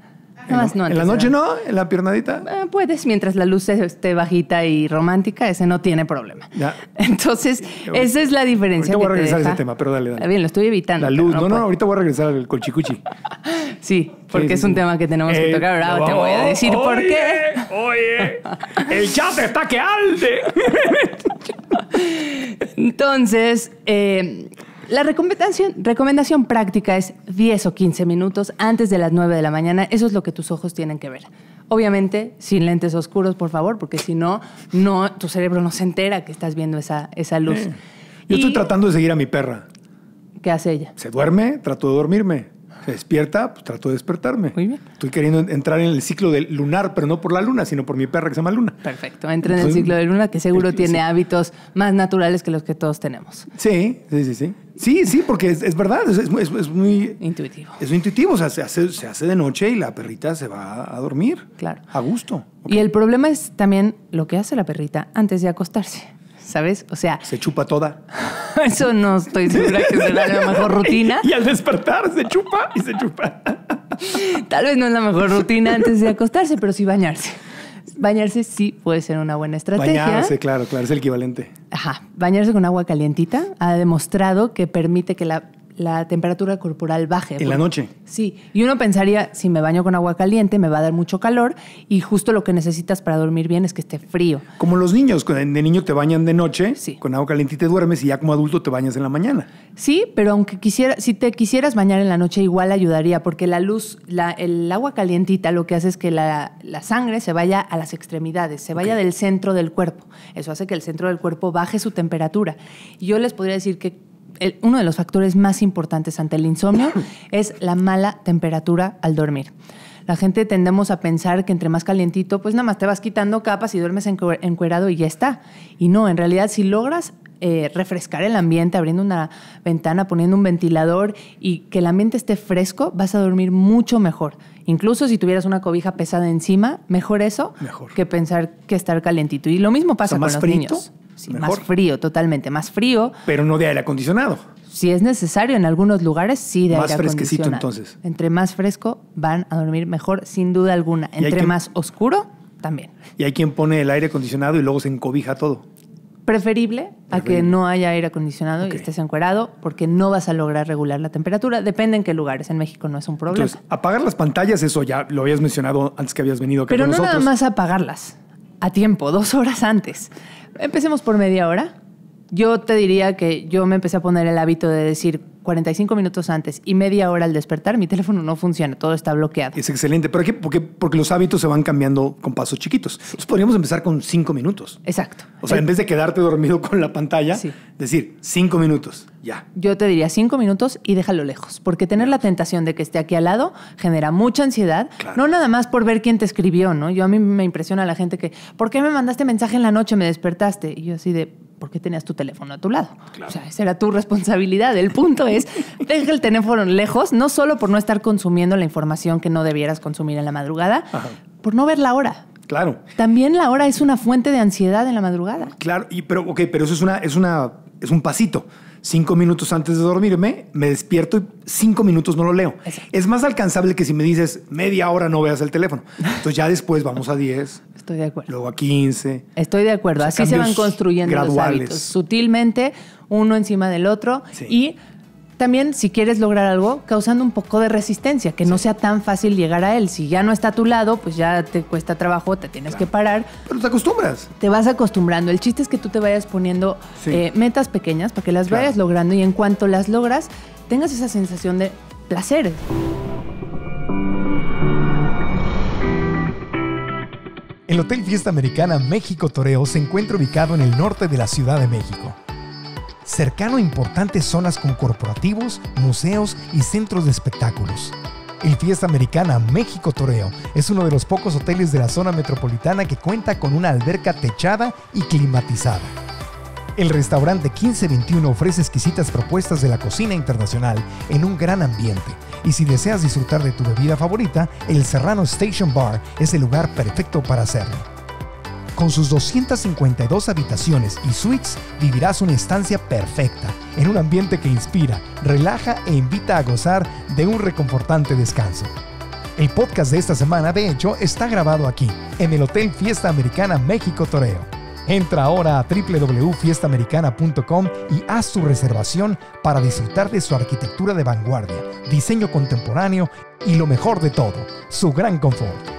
En, más, no, en la noche
no, en la piernadita.
Eh, puedes, mientras la luz esté bajita y romántica, ese no tiene problema.
Entonces, esa
es la diferencia. Ahorita voy a regresar a ese
tema, pero dale, dale. Está
bien, lo estoy evitando. La luz, no,
no, ahorita voy a regresar al colchicuchi.
*laughs* Sí, porque es un tema que tenemos que tocar. Ahora te voy a oh, decir por qué.
Oye, el chat está que alde.
Entonces, eh, la recomendación, práctica es 10 o 15 minutos antes de las 9 de la mañana. Eso es lo que tus ojos tienen que ver. Obviamente, sin lentes oscuros, por favor, porque si no, no tu cerebro no se entera que estás viendo esa, esa luz. Eh.
yo estoy tratando de seguir a mi perra. ¿Qué hace ella? Se duerme, trato de dormirme despierta, pues, trato de despertarme. Muy bien. Estoy queriendo entrar en el ciclo del lunar, pero no por la luna, sino por mi perra que se llama Luna. Perfecto. Entra en el ciclo de
luna, que seguro este, tiene hábitos más naturales que los que todos tenemos.
Sí, sí, sí, sí. Sí, sí, porque es, verdad, es, muy... Intuitivo. Es intuitivo, o sea, se hace, de noche y la perrita se va a dormir. Claro. A gusto.
Y el problema es también lo que hace la perrita antes de acostarse.
¿sabes? O sea... Se chupa toda.
*laughs* Eso no estoy segura que sea la mejor rutina. *laughs*
Y al despertar se chupa y se chupa. Tal vez no es la mejor rutina antes de acostarse,
pero sí bañarse. Bañarse sí puede ser una buena estrategia. Bañarse,
claro, claro, es el equivalente.
Ajá. Bañarse con agua calientita ha demostrado que permite que la la temperatura corporal baje. En la noche. Sí, y uno pensaría, si me baño con agua caliente, me va a dar mucho calor y justo lo que necesitas para
dormir bien es que esté frío. Como los niños, de niño te bañan de noche, sí. con agua caliente te duermes y ya como adulto te bañas en la mañana.
Sí, pero aunque quisiera, si te quisieras bañar en la noche igual ayudaría porque la luz, el agua calientita lo que hace es que la, sangre se vaya a las extremidades, se vaya del centro del cuerpo. Eso hace que el centro del cuerpo baje su temperatura. Y yo les podría decir que uno de los factores más importantes ante el insomnio *coughs* es la mala temperatura al dormir. La gente tendemos a pensar que entre más calientito, pues nada más te vas quitando capas y duermes encuerado y ya está. Y no, en realidad si logras eh, refrescar el ambiente, abriendo una ventana, poniendo un ventilador y que el ambiente esté fresco, vas a dormir mucho mejor. Incluso si tuvieras una cobija pesada encima, mejor eso que pensar que estar calientito. Y lo mismo pasa con los niños. Más frío, totalmente, más frío.
Pero no de aire acondicionado.
Si es necesario, en algunos lugares sí de aire acondicionado. Más fresquecito entonces. Entre más fresco van a dormir mejor, sin duda alguna. Entre más oscuro, también.
Y hay quien pone el aire acondicionado y luego se encobija todo.
Preferible, a que no haya aire acondicionado y estés encuerado porque no vas a lograr regular la temperatura. Depende en qué lugares. En México no es un problema.
apagar las pantallas, eso ya lo habías mencionado antes que habías venido acá Pero no nada más
apagarlas a tiempo, dos horas antes. Empecemos por media hora. Yo te diría que yo me empecé a poner el hábito de decir 45 minutos antes y media hora al despertar, mi teléfono
no funciona, todo está bloqueado. Es excelente. ¿Pero qué? Porque, porque los hábitos se van cambiando con pasos chiquitos. Entonces podríamos empezar con cinco minutos. Exacto. O sea, en vez de quedarte dormido con la pantalla, decir cinco minutos,
ya. Yo te diría cinco minutos y déjalo lejos, porque tener la tentación de que esté aquí al lado genera mucha ansiedad, no nada más por ver quién te escribió, ¿no? Yo a mí me impresiona la gente que, ¿por qué me mandaste mensaje en la noche, me despertaste? Y yo así de, ¿por qué tenías tu teléfono a tu lado? O sea, esa era tu *laughs* responsabilidad. El punto es, deja el teléfono lejos, no solo por no estar consumiendo la información que no debieras consumir en la madrugada, por no ver la hora. Claro. También la hora es una fuente de ansiedad en la madrugada.
Claro, y, pero, ok, pero eso es, una, es, una, es un pasito. Cinco minutos antes de dormirme, me despierto y cinco minutos no lo leo. Es más alcanzable que si me dices media hora no veas el teléfono. Entonces ya después vamos a 10. Estoy de acuerdo. Luego a 15. Estoy de acuerdo. Así se van construyendo los hábitos.
Sutilmente, uno encima del otro. Y también si quieres lograr algo, causando un poco de resistencia, que no sea tan fácil llegar a él. Si ya no está a tu lado, pues ya te cuesta trabajo, te tienes que parar. Pero te acostumbras. Te vas acostumbrando. El chiste es que tú te vayas poniendo eh, metas pequeñas para que las vayas logrando y en cuanto las logras, tengas esa sensación de placer.
El Hotel Fiesta Americana México Toreo se encuentra ubicado en el norte de la Ciudad de México cercano a importantes zonas con corporativos, museos y centros de espectáculos. El Fiesta Americana México Toreo es uno de los pocos hoteles de la zona metropolitana que cuenta con una alberca techada y climatizada. El restaurante 1521 ofrece exquisitas propuestas de la cocina internacional en un gran ambiente. Y si deseas disfrutar de tu bebida favorita, el Serrano Station Bar es el lugar perfecto para hacerlo. Con sus 252 habitaciones y suites vivirás una estancia perfecta, en un ambiente que inspira, relaja e invita a gozar de un reconfortante descanso. El podcast de esta semana, de hecho, está grabado aquí, en el Hotel Fiesta Americana México Toreo. Entra ahora a www.fiestamericana.com y haz tu reservación para disfrutar de su arquitectura de vanguardia, diseño contemporáneo y lo mejor de todo, su gran confort.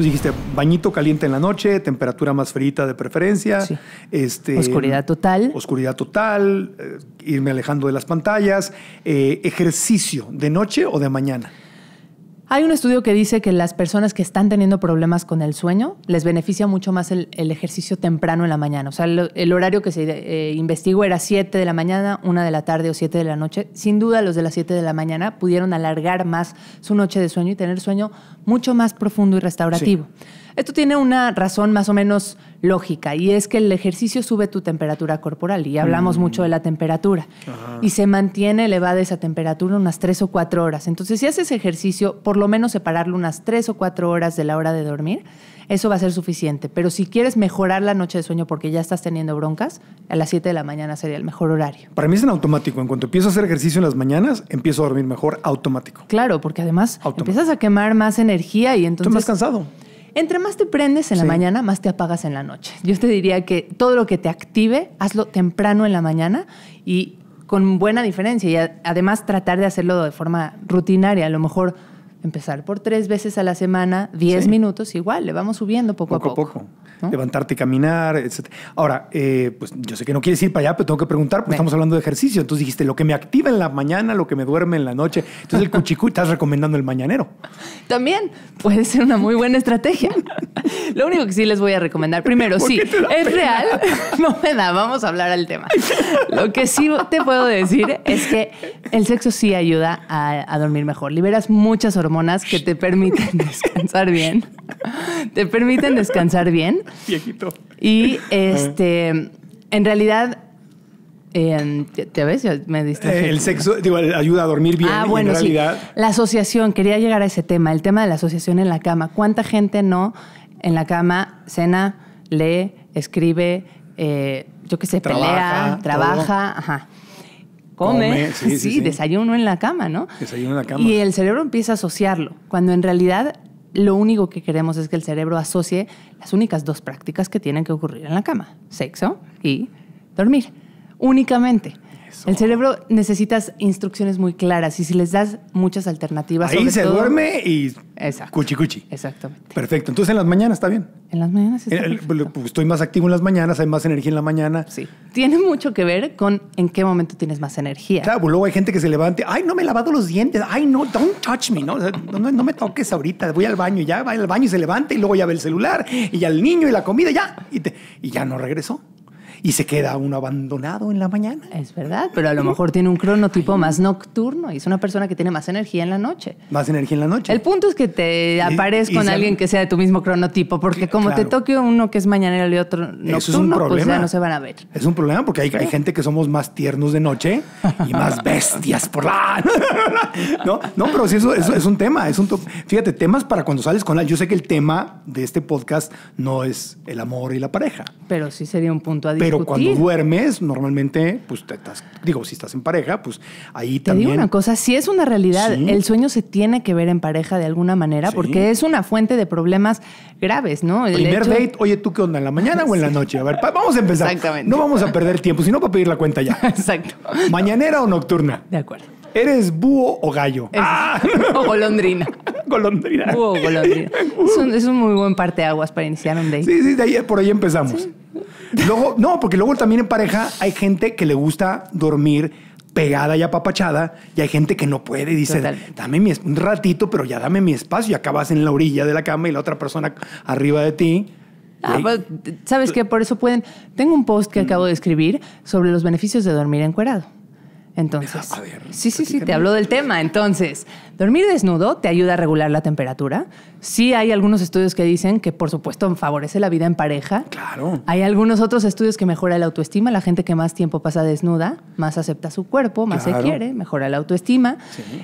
Entonces dijiste, bañito caliente en la noche, temperatura más fría de preferencia. Este, oscuridad total. Oscuridad total, eh, irme alejando de las pantallas. Eh, ejercicio, ¿de noche o de mañana?
Hay un estudio que dice que las personas que están teniendo problemas con el sueño les beneficia mucho más el, ejercicio temprano en la mañana. O sea, el, horario que se eh, investigó era 7 de la mañana, 1 de la tarde o 7 de la noche. Sin duda, los de las 7 de la mañana pudieron alargar más su noche de sueño y tener sueño mucho más profundo y restaurativo. Esto tiene una razón más o menos lógica y es que el ejercicio sube tu temperatura corporal y hablamos mm. mucho de la temperatura y se mantiene elevada esa temperatura unas tres o cuatro horas. Entonces si haces ejercicio, por lo menos separarlo unas tres o cuatro horas de la hora de dormir eso va a ser suficiente. Pero si quieres mejorar la noche de sueño porque ya estás teniendo broncas, a las 7 de la mañana sería el mejor horario.
Para mí es en automático. En cuanto empiezo a hacer ejercicio en las mañanas, empiezo a dormir mejor automático.
Claro, porque además empiezas a quemar más energía y entonces... Estoy más cansado. Entre más te prendes en la mañana, más te apagas en la noche. Yo te diría que todo lo que te active, hazlo temprano en la mañana y con buena diferencia. Y además tratar de hacerlo de forma rutinaria. A lo mejor Empezar por tres veces a la semana, diez minutos,
igual, le vamos subiendo poco, a poco. Levantarte y caminar, etc. Ahora, eh, pues yo sé que no quieres ir para allá, pero tengo que preguntar, porque estamos hablando de ejercicio. Entonces dijiste, lo que me activa en la mañana, lo que me duerme en la noche. Entonces el cuchicú estás recomendando el mañanero. *laughs* También puede ser una muy buena
estrategia. *laughs* lo único que sí
les voy a recomendar,
primero, sí, es real, *laughs* no me da, vamos a hablar al tema. Lo que sí te puedo decir es que el sexo sí ayuda a, a dormir mejor. Liberas muchas hormonas hormonas que te permiten *laughs* descansar bien. te permiten descansar bien. Viejito. Y este, en realidad, em, ¿te ves? me distraje. el sexo
ayuda a dormir bien. Ah, bueno, sí.
La asociación, quería llegar a ese tema, el tema de la asociación en la cama. ¿Cuánta gente no en la cama cena, lee, escribe, eh, yo qué sé, pelea, trabaja? Ajá come, sí, sí, desayuno en la cama, ¿no?
Desayuno en la cama. Y el
cerebro empieza a asociarlo, cuando en realidad lo único que queremos es que el cerebro asocie las únicas dos prácticas que tienen que ocurrir en la cama, sexo y dormir, únicamente. El cerebro necesitas instrucciones muy claras y si les das muchas alternativas. Ahí se duerme
y cuchi cuchi. Exactamente. Perfecto. Entonces en las mañanas está bien. En las mañanas está eh, pues, Estoy más activo en las mañanas, hay más energía en la mañana. Sí. Tiene mucho que ver con en qué momento tienes más energía. Claro, pues, luego hay gente que se levante, ay, no me he lavado los dientes, ay, no, don't touch me, no, no, me toques ahorita, voy al baño, ya va al baño y se levanta y luego ya ve el celular y ya el niño y la comida, ya, y, y ya no regresó y se queda uno abandonado en la mañana. Es verdad, pero a lo mejor tiene un cronotipo más nocturno y es una
persona que tiene más energía en la noche.
Más energía en la noche. El
punto es que te aparezca con alguien que sea de tu
mismo cronotipo, porque
como te toque uno que es mañanero y otro nocturno, pues no se van a ver.
Es un problema porque hay, gente que somos más tiernos de noche y más *laughs* bestias por la... *laughs* no, no, pero sí, eso, es un tema. Es un Fíjate, temas para cuando sales con alguien. Yo sé que el tema de este podcast no es el amor y la pareja.
Pero sí sería un punto adicional pero cuando
duermes, normalmente, pues te estás, digo, si estás en pareja, pues ahí también. Te digo una
cosa, si es una realidad, el sueño se tiene que ver en pareja de alguna manera, porque es una fuente de problemas graves, ¿no? Primer date,
oye, ¿tú qué onda? ¿En la mañana o en la noche? A ver, vamos a empezar. Exactamente. No vamos a perder tiempo, sino para pedir la cuenta ya. *laughs* Exacto. ¿Mañanera o nocturna? De acuerdo. ¿Eres búho o gallo? Ah. *laughs* O golondrina. *laughs* golondrina. Búho o golondrina.
*laughs* Es un, muy buen muy buen aguas para iniciar un date. Sí,
sí, ahí, por ahí empezamos. Luego, no, porque luego también en pareja hay gente que le gusta dormir pegada y apapachada y hay gente que no puede y dice, dame mi, un ratito, pero ya dame mi espacio y acabas en la orilla de la cama y la otra persona arriba de ti. Ah, pues, ¿Sabes que Por eso pueden...
Tengo un post que acabo de escribir sobre los beneficios de dormir encuerado. Entonces, ah, sí, sí, sí, te hablo del tema. Entonces, dormir desnudo te ayuda a regular la temperatura. Sí hay algunos estudios que dicen que, por supuesto, favorece la vida en pareja. Claro. Hay algunos otros estudios que mejora la autoestima. La gente que más tiempo pasa desnuda, más acepta su cuerpo, más se quiere, mejora la autoestima.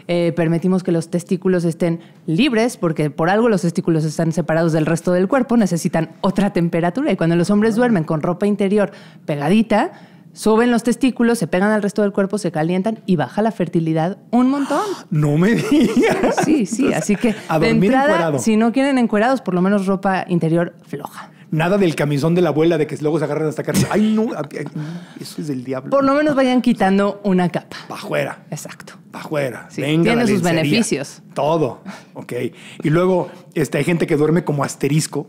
Eh, permitimos que los testículos estén libres, porque por algo los testículos están separados del resto del cuerpo, necesitan otra temperatura. Y cuando los hombres ah. duermen con ropa interior pegadita, suben los testículos, se pegan al resto del cuerpo, se calientan y baja la fertilidad un montón. No me digas. Sí, sí, así que de entrada, si no quieren encuerados, por lo menos ropa interior floja.
Nada del camisón de la abuela de que luego se agarran hasta acá. Ay, no, eso es del diablo. Por lo
menos vayan quitando una capa.
afuera. Exacto. Para Sí, tiene sus beneficios. Todo. Ok. Y luego este, hay gente que duerme como asterisco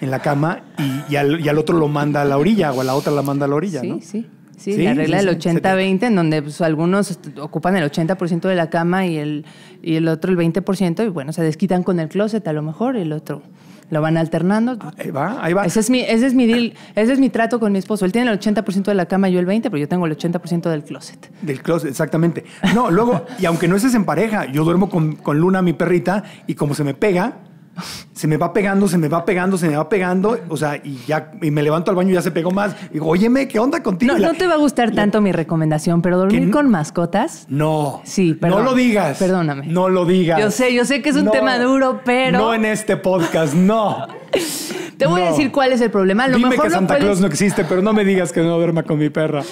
en la cama y, al, otro lo manda a la orilla o a la otra la manda a la orilla. Sí, sí.
Sí, la regla del 80-20, en donde pues, algunos ocupan el 80% de la cama y el, el otro el 20%, y bueno, se desquitan con el closet a lo mejor, y el otro lo van alternando. Ah, ahí va, ahí va. Ese es mi, ese es mi deal, ese es mi trato con mi esposo. Él tiene el 80% de la cama, y yo el 20%, pero yo tengo el 80% del closet.
Del closet, exactamente. No, luego, y aunque no estés en pareja, yo duermo con, con Luna, mi perrita, y como se me pega, *laughs* se me va pegando, se me va pegando, se me va pegando, o sea, y ya y me levanto al baño y ya se pegó más. Y digo, óyeme, ¿qué onda contigo? No, no te va
a gustar tanto mi recomendación, pero dormir con mascotas.
No. Sí, pero No lo digas. Perdóname. No lo digas. Yo sé, yo sé que es un tema duro, pero. No en este podcast, no. *laughs* Te voy a decir
cuál es el problema. Dime que Santa Claus no existe,
pero no me digas que no duerma con mi perra.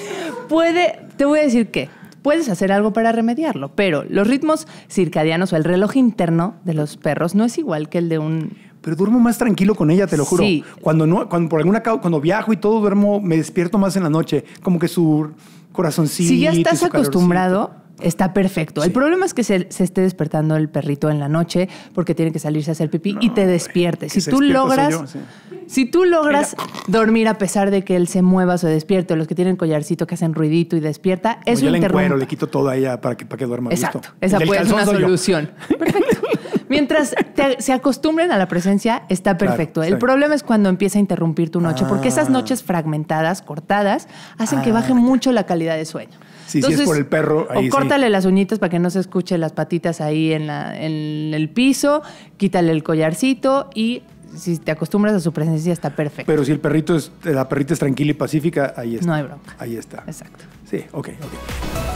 Puede, te voy a decir qué puedes hacer algo para remediarlo, pero los ritmos circadianos o el reloj interno de los perros no es igual que el de un pero duermo
más tranquilo con ella, te lo juro. Cuando no, cuando por alguna cuando viajo y todo duermo, me despierto más en la noche, como que su corazoncito. Si ya estás acostumbrado,
está perfecto. El problema es que se, esté despertando el perrito en la noche porque tiene que salirse a hacer pipí y te despiertes. Si tú, logras, si tú logras, dormir a pesar de que él se mueva o se despierte, o los que tienen collarcito que hacen ruidito y despierta, eso yo le le
quito todo a ella para que para que duerma. Exacto, esa puede ser una solución. *laughs* Perfecto.
Mientras se acostumbren a la presencia, está perfecto. el problema es cuando empieza a interrumpir tu noche, porque esas ah. noches fragmentadas, cortadas, hacen que ah, baje mucho la calidad de sueño. Entonces, si es por el perro. o córtale las uñitas para que no se escuche las patitas ahí en, el piso, quítale el collarcito y si te acostumbras a su presencia está perfecto. Pero si el
perrito es, la perrita es tranquila y pacífica, ahí está. No hay bronca. Ahí está. Exacto. Sí, ok, ok.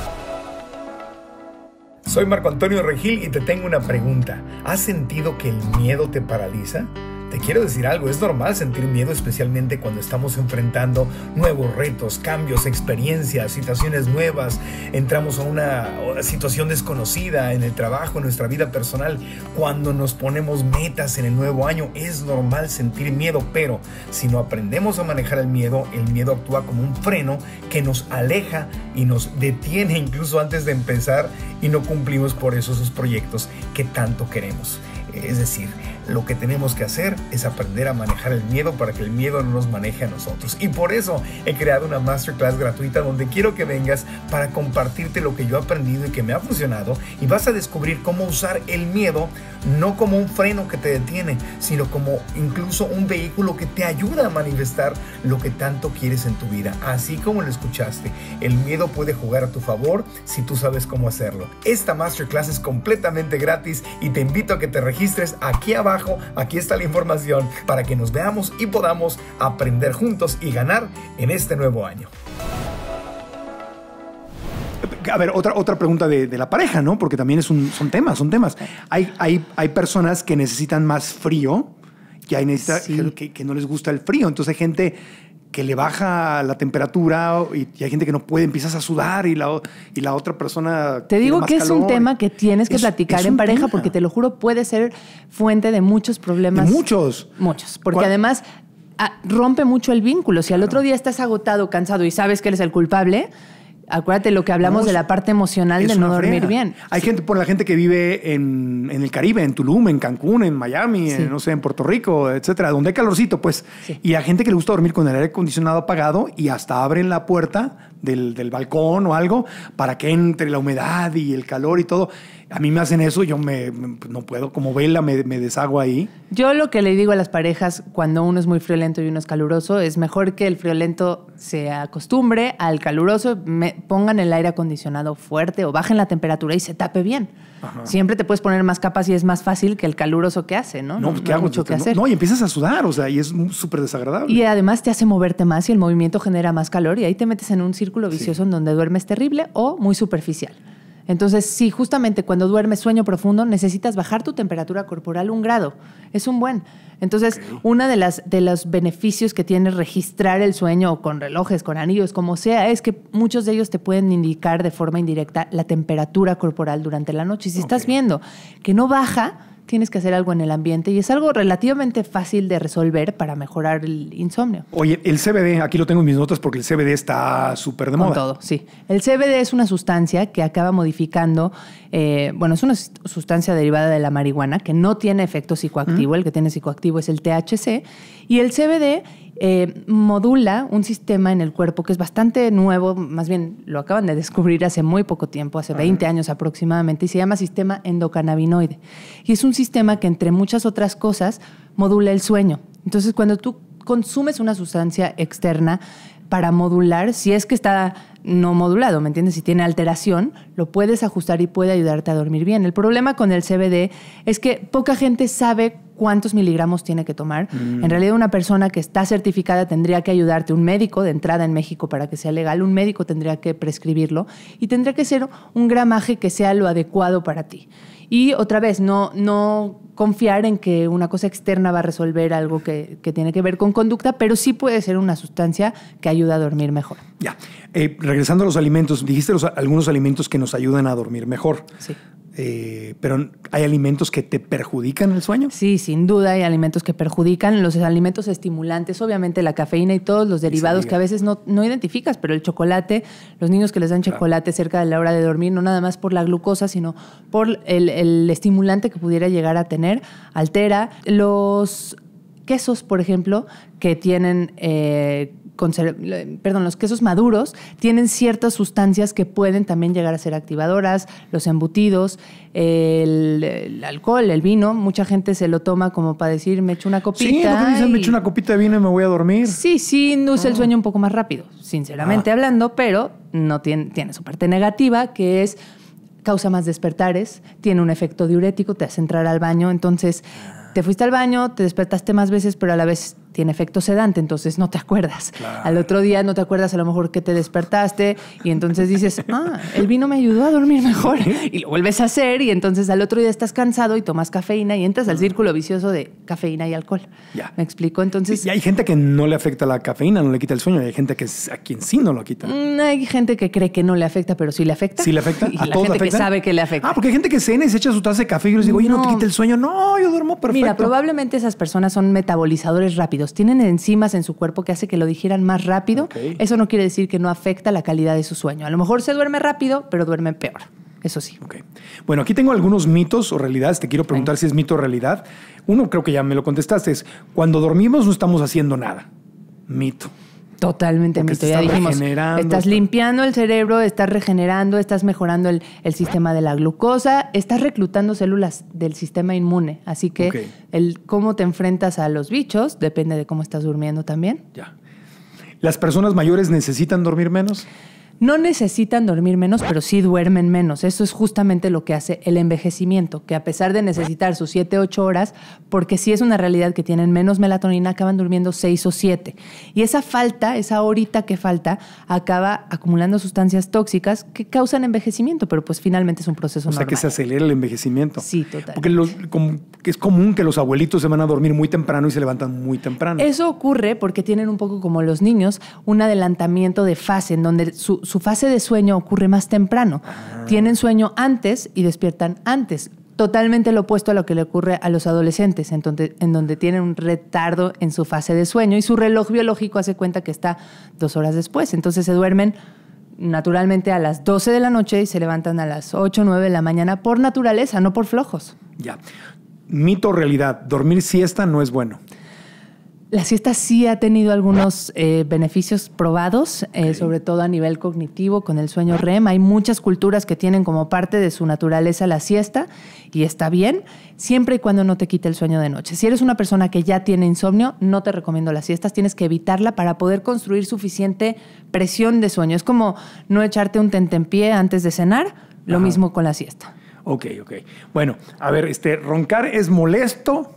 Soy Marco Antonio Regil y te tengo una pregunta. ¿Has sentido que el miedo te paraliza? Te quiero decir algo, es normal sentir miedo especialmente cuando estamos enfrentando nuevos retos, cambios, experiencias, situaciones nuevas, entramos a una situación desconocida en el trabajo, en nuestra vida personal, cuando nos ponemos metas en el nuevo año, es normal sentir miedo, pero si no aprendemos a manejar el miedo, el miedo actúa como un freno que nos aleja y nos detiene incluso antes de empezar y no cumplimos por eso esos proyectos que tanto queremos. Es decir, lo que tenemos que hacer es aprender a manejar el miedo para que el miedo no nos maneje a nosotros. Y por eso he creado una masterclass gratuita donde quiero que vengas para compartirte lo que yo he aprendido y que me ha funcionado y vas a descubrir cómo usar el miedo no como un freno que te detiene, sino como incluso un vehículo que te ayuda a manifestar lo que tanto quieres en tu vida. Así como lo escuchaste, el miedo puede jugar a tu favor si tú sabes cómo hacerlo. Esta masterclass es completamente gratis y te invito a que te registres aquí abajo, aquí está la información para que nos veamos y podamos aprender juntos y ganar en este nuevo año a ver, otra, otra pregunta de, la pareja, ¿no? Porque también es un, son temas, son temas. Hay, hay, personas que necesitan más frío y hay que, no les gusta el frío. Entonces hay gente que le baja la temperatura y, hay gente que no puede, empiezas a sudar y la, y la otra persona... Te digo que es un tema que
tienes que platicar en pareja porque te lo juro puede ser fuente de muchos problemas. muchos. Muchos, porque además ah, rompe mucho el vínculo. Si al otro día estás agotado, cansado y sabes que eres el culpable, Acuérdate lo que hablamos de la parte emocional de no dormir bien. Hay gente,
por la gente que vive en, el Caribe, en Tulum, en Cancún, en Miami, no sé, en Puerto Rico, etcétera, donde hay calorcito, pues. Y a gente que le gusta dormir con el aire acondicionado apagado y hasta abren la puerta del, del balcón o algo para que entre la humedad y el calor y todo a mí me hacen eso, yo me, no puedo, como vela me, me, deshago ahí.
Yo lo que le digo a las parejas cuando uno es muy friolento y uno es caluroso, es mejor que el friolento se acostumbre al caluroso, me, pongan el aire acondicionado fuerte o bajen la temperatura y se tape bien. Siempre te puedes poner más capas y es más fácil que el caluroso que hace, ¿no? No, no pues, qué hago? Mucho que hacer. No, y
empiezas a sudar, o sea, y es súper desagradable. Y
además te hace moverte más y el movimiento genera más calor y ahí te metes en un círculo vicioso en donde duermes terrible o muy superficial. Entonces, sí, justamente cuando duermes sueño profundo, necesitas bajar tu temperatura corporal un grado. Es un buen. Entonces, uno de, de los beneficios que tiene registrar el sueño con relojes, con anillos, como sea, es que muchos de ellos te pueden indicar de forma indirecta la temperatura corporal durante la noche. Y si estás viendo que no baja, tienes que hacer algo en el ambiente y es algo relativamente fácil de resolver para mejorar el insomnio.
Oye, el CBD, aquí lo tengo en mis notas porque el CBD está súper de moda. todo,
sí. El CBD es una sustancia que acaba modificando, eh, bueno, es una sustancia derivada de la marihuana que no tiene efecto psicoactivo, el que tiene psicoactivo es el THC, y el CBD eh, modula un sistema en el cuerpo que es bastante nuevo, más bien lo acaban de descubrir hace muy poco tiempo, hace 20 años aproximadamente, y se llama sistema endocannabinoide. Y es un sistema que, entre muchas otras cosas, modula el sueño. Entonces, cuando tú consumes una sustancia externa, para modular, si es que está no modulado, ¿me entiendes? Si tiene alteración, lo puedes ajustar y puede ayudarte a dormir bien. El problema con el CBD es que poca gente sabe cuántos miligramos tiene que tomar. Mm. En realidad una persona que está certificada tendría que ayudarte, un médico de entrada en México para que sea legal, un médico tendría que prescribirlo y tendría que ser un gramaje que sea lo adecuado para ti. Y otra vez, no, no confiar en que una cosa externa va a resolver algo que, tiene que ver con conducta, pero sí puede ser una sustancia que ayuda a dormir mejor.
Ya. Eh, regresando a los alimentos, dijiste algunos alimentos que nos ayudan a dormir mejor. Sí. Eh, pero hay alimentos que te perjudican el sueño. Sí, sin duda hay alimentos que
perjudican. Los alimentos estimulantes, obviamente la cafeína y todos los derivados que a veces no, identificas, pero el chocolate, los niños que les dan chocolate cerca de la hora de dormir, no nada más por la glucosa, sino por el, el estimulante que pudiera llegar a tener, altera. Los quesos, por ejemplo, que tienen eh, perdón, los quesos maduros tienen ciertas sustancias que pueden también llegar a ser activadoras, los embutidos, el, alcohol, el vino. Mucha gente se lo toma como para decir, me echo una copita. Sí, dicen, me echo una copita de vino y me voy a dormir. Sí, sí, induce el ah. sueño un poco más rápido, sinceramente ah. hablando, pero no tiene, tiene su parte negativa, que es causa más despertares, tiene un efecto diurético, te hace entrar al baño, entonces ah. te fuiste al baño, te despertaste más veces, pero a la vez tiene efecto sedante, entonces no te acuerdas. Al otro día no te acuerdas a lo mejor que te despertaste y entonces dices, *laughs* ah, el vino me ayudó a dormir mejor *laughs* y lo vuelves a hacer y entonces al otro día estás cansado y tomas cafeína y entras al ah. círculo vicioso de cafeína y alcohol.
Ya. ¿Me explico? Entonces... Y hay gente que no le afecta la cafeína, no le quita el sueño, y hay gente que a quien sí no lo quita.
Mm, hay gente que cree que no le afecta, pero sí le afecta.
Sí le afecta. *laughs* Y ¿A la gente que sabe que le afecta. Ah, porque hay gente que cena y se echa su taza de café y les digo, oye, no, te quita el sueño. No, yo duermo perfecto. Mira, probablemente
esas personas son metabolizadores rápidos tienen enzimas en su cuerpo que hace que lo digieran más rápido. Eso no quiere decir que no afecta la calidad de su sueño. A lo mejor se duerme rápido, pero duerme peor. Eso sí.
Bueno, aquí tengo algunos mitos o realidades. Te quiero preguntar si es mito o realidad. Uno, creo que ya me lo contestaste, es cuando dormimos no estamos haciendo nada. Mito.
Totalmente, mi Ya dijimos, estás limpiando el cerebro, estás regenerando, estás mejorando el, sistema de la glucosa, estás reclutando células del sistema inmune. Así que el cómo te enfrentas a los bichos depende de cómo estás durmiendo también.
Ya. ¿Las personas mayores necesitan dormir menos?
No necesitan dormir menos, pero sí duermen menos. Eso es justamente lo que hace el envejecimiento, que a pesar de necesitar sus 7, 8 horas, porque sí es una realidad que tienen menos melatonina, acaban durmiendo 6 o 7. Y esa falta, esa horita que falta, acaba acumulando sustancias tóxicas que causan envejecimiento, pero pues finalmente es un proceso normal. O sea, que se
acelera el envejecimiento. Sí, total. Porque es común que los abuelitos se van a dormir muy temprano y se levantan muy temprano.
Eso ocurre porque tienen un poco como los niños, un adelantamiento de fase en donde su, su fase de sueño ocurre más temprano. Ah. Tienen sueño antes y despiertan antes. Totalmente lo opuesto a lo que le ocurre a los adolescentes, en donde, en donde tienen un retardo en su fase de sueño y su reloj biológico hace cuenta que está dos horas después. Entonces se duermen naturalmente a las 12 de la noche y se levantan a las 8 o 9 de la mañana por naturaleza, no por flojos.
Ya. Mito realidad, dormir siesta no es bueno.
La siesta sí ha tenido algunos eh, beneficios probados, eh, sobre todo a nivel cognitivo con el sueño REM. Hay muchas culturas que tienen como parte de su naturaleza la siesta y está bien, siempre y cuando no te quite el sueño de noche. Si eres una persona que ya tiene insomnio, no te recomiendo las siestas, tienes que evitarla para poder construir suficiente presión de sueño. Es como no echarte un tentempié antes de cenar, lo mismo con la siesta.
Ok, ok. Bueno, a ver, este, roncar es molesto,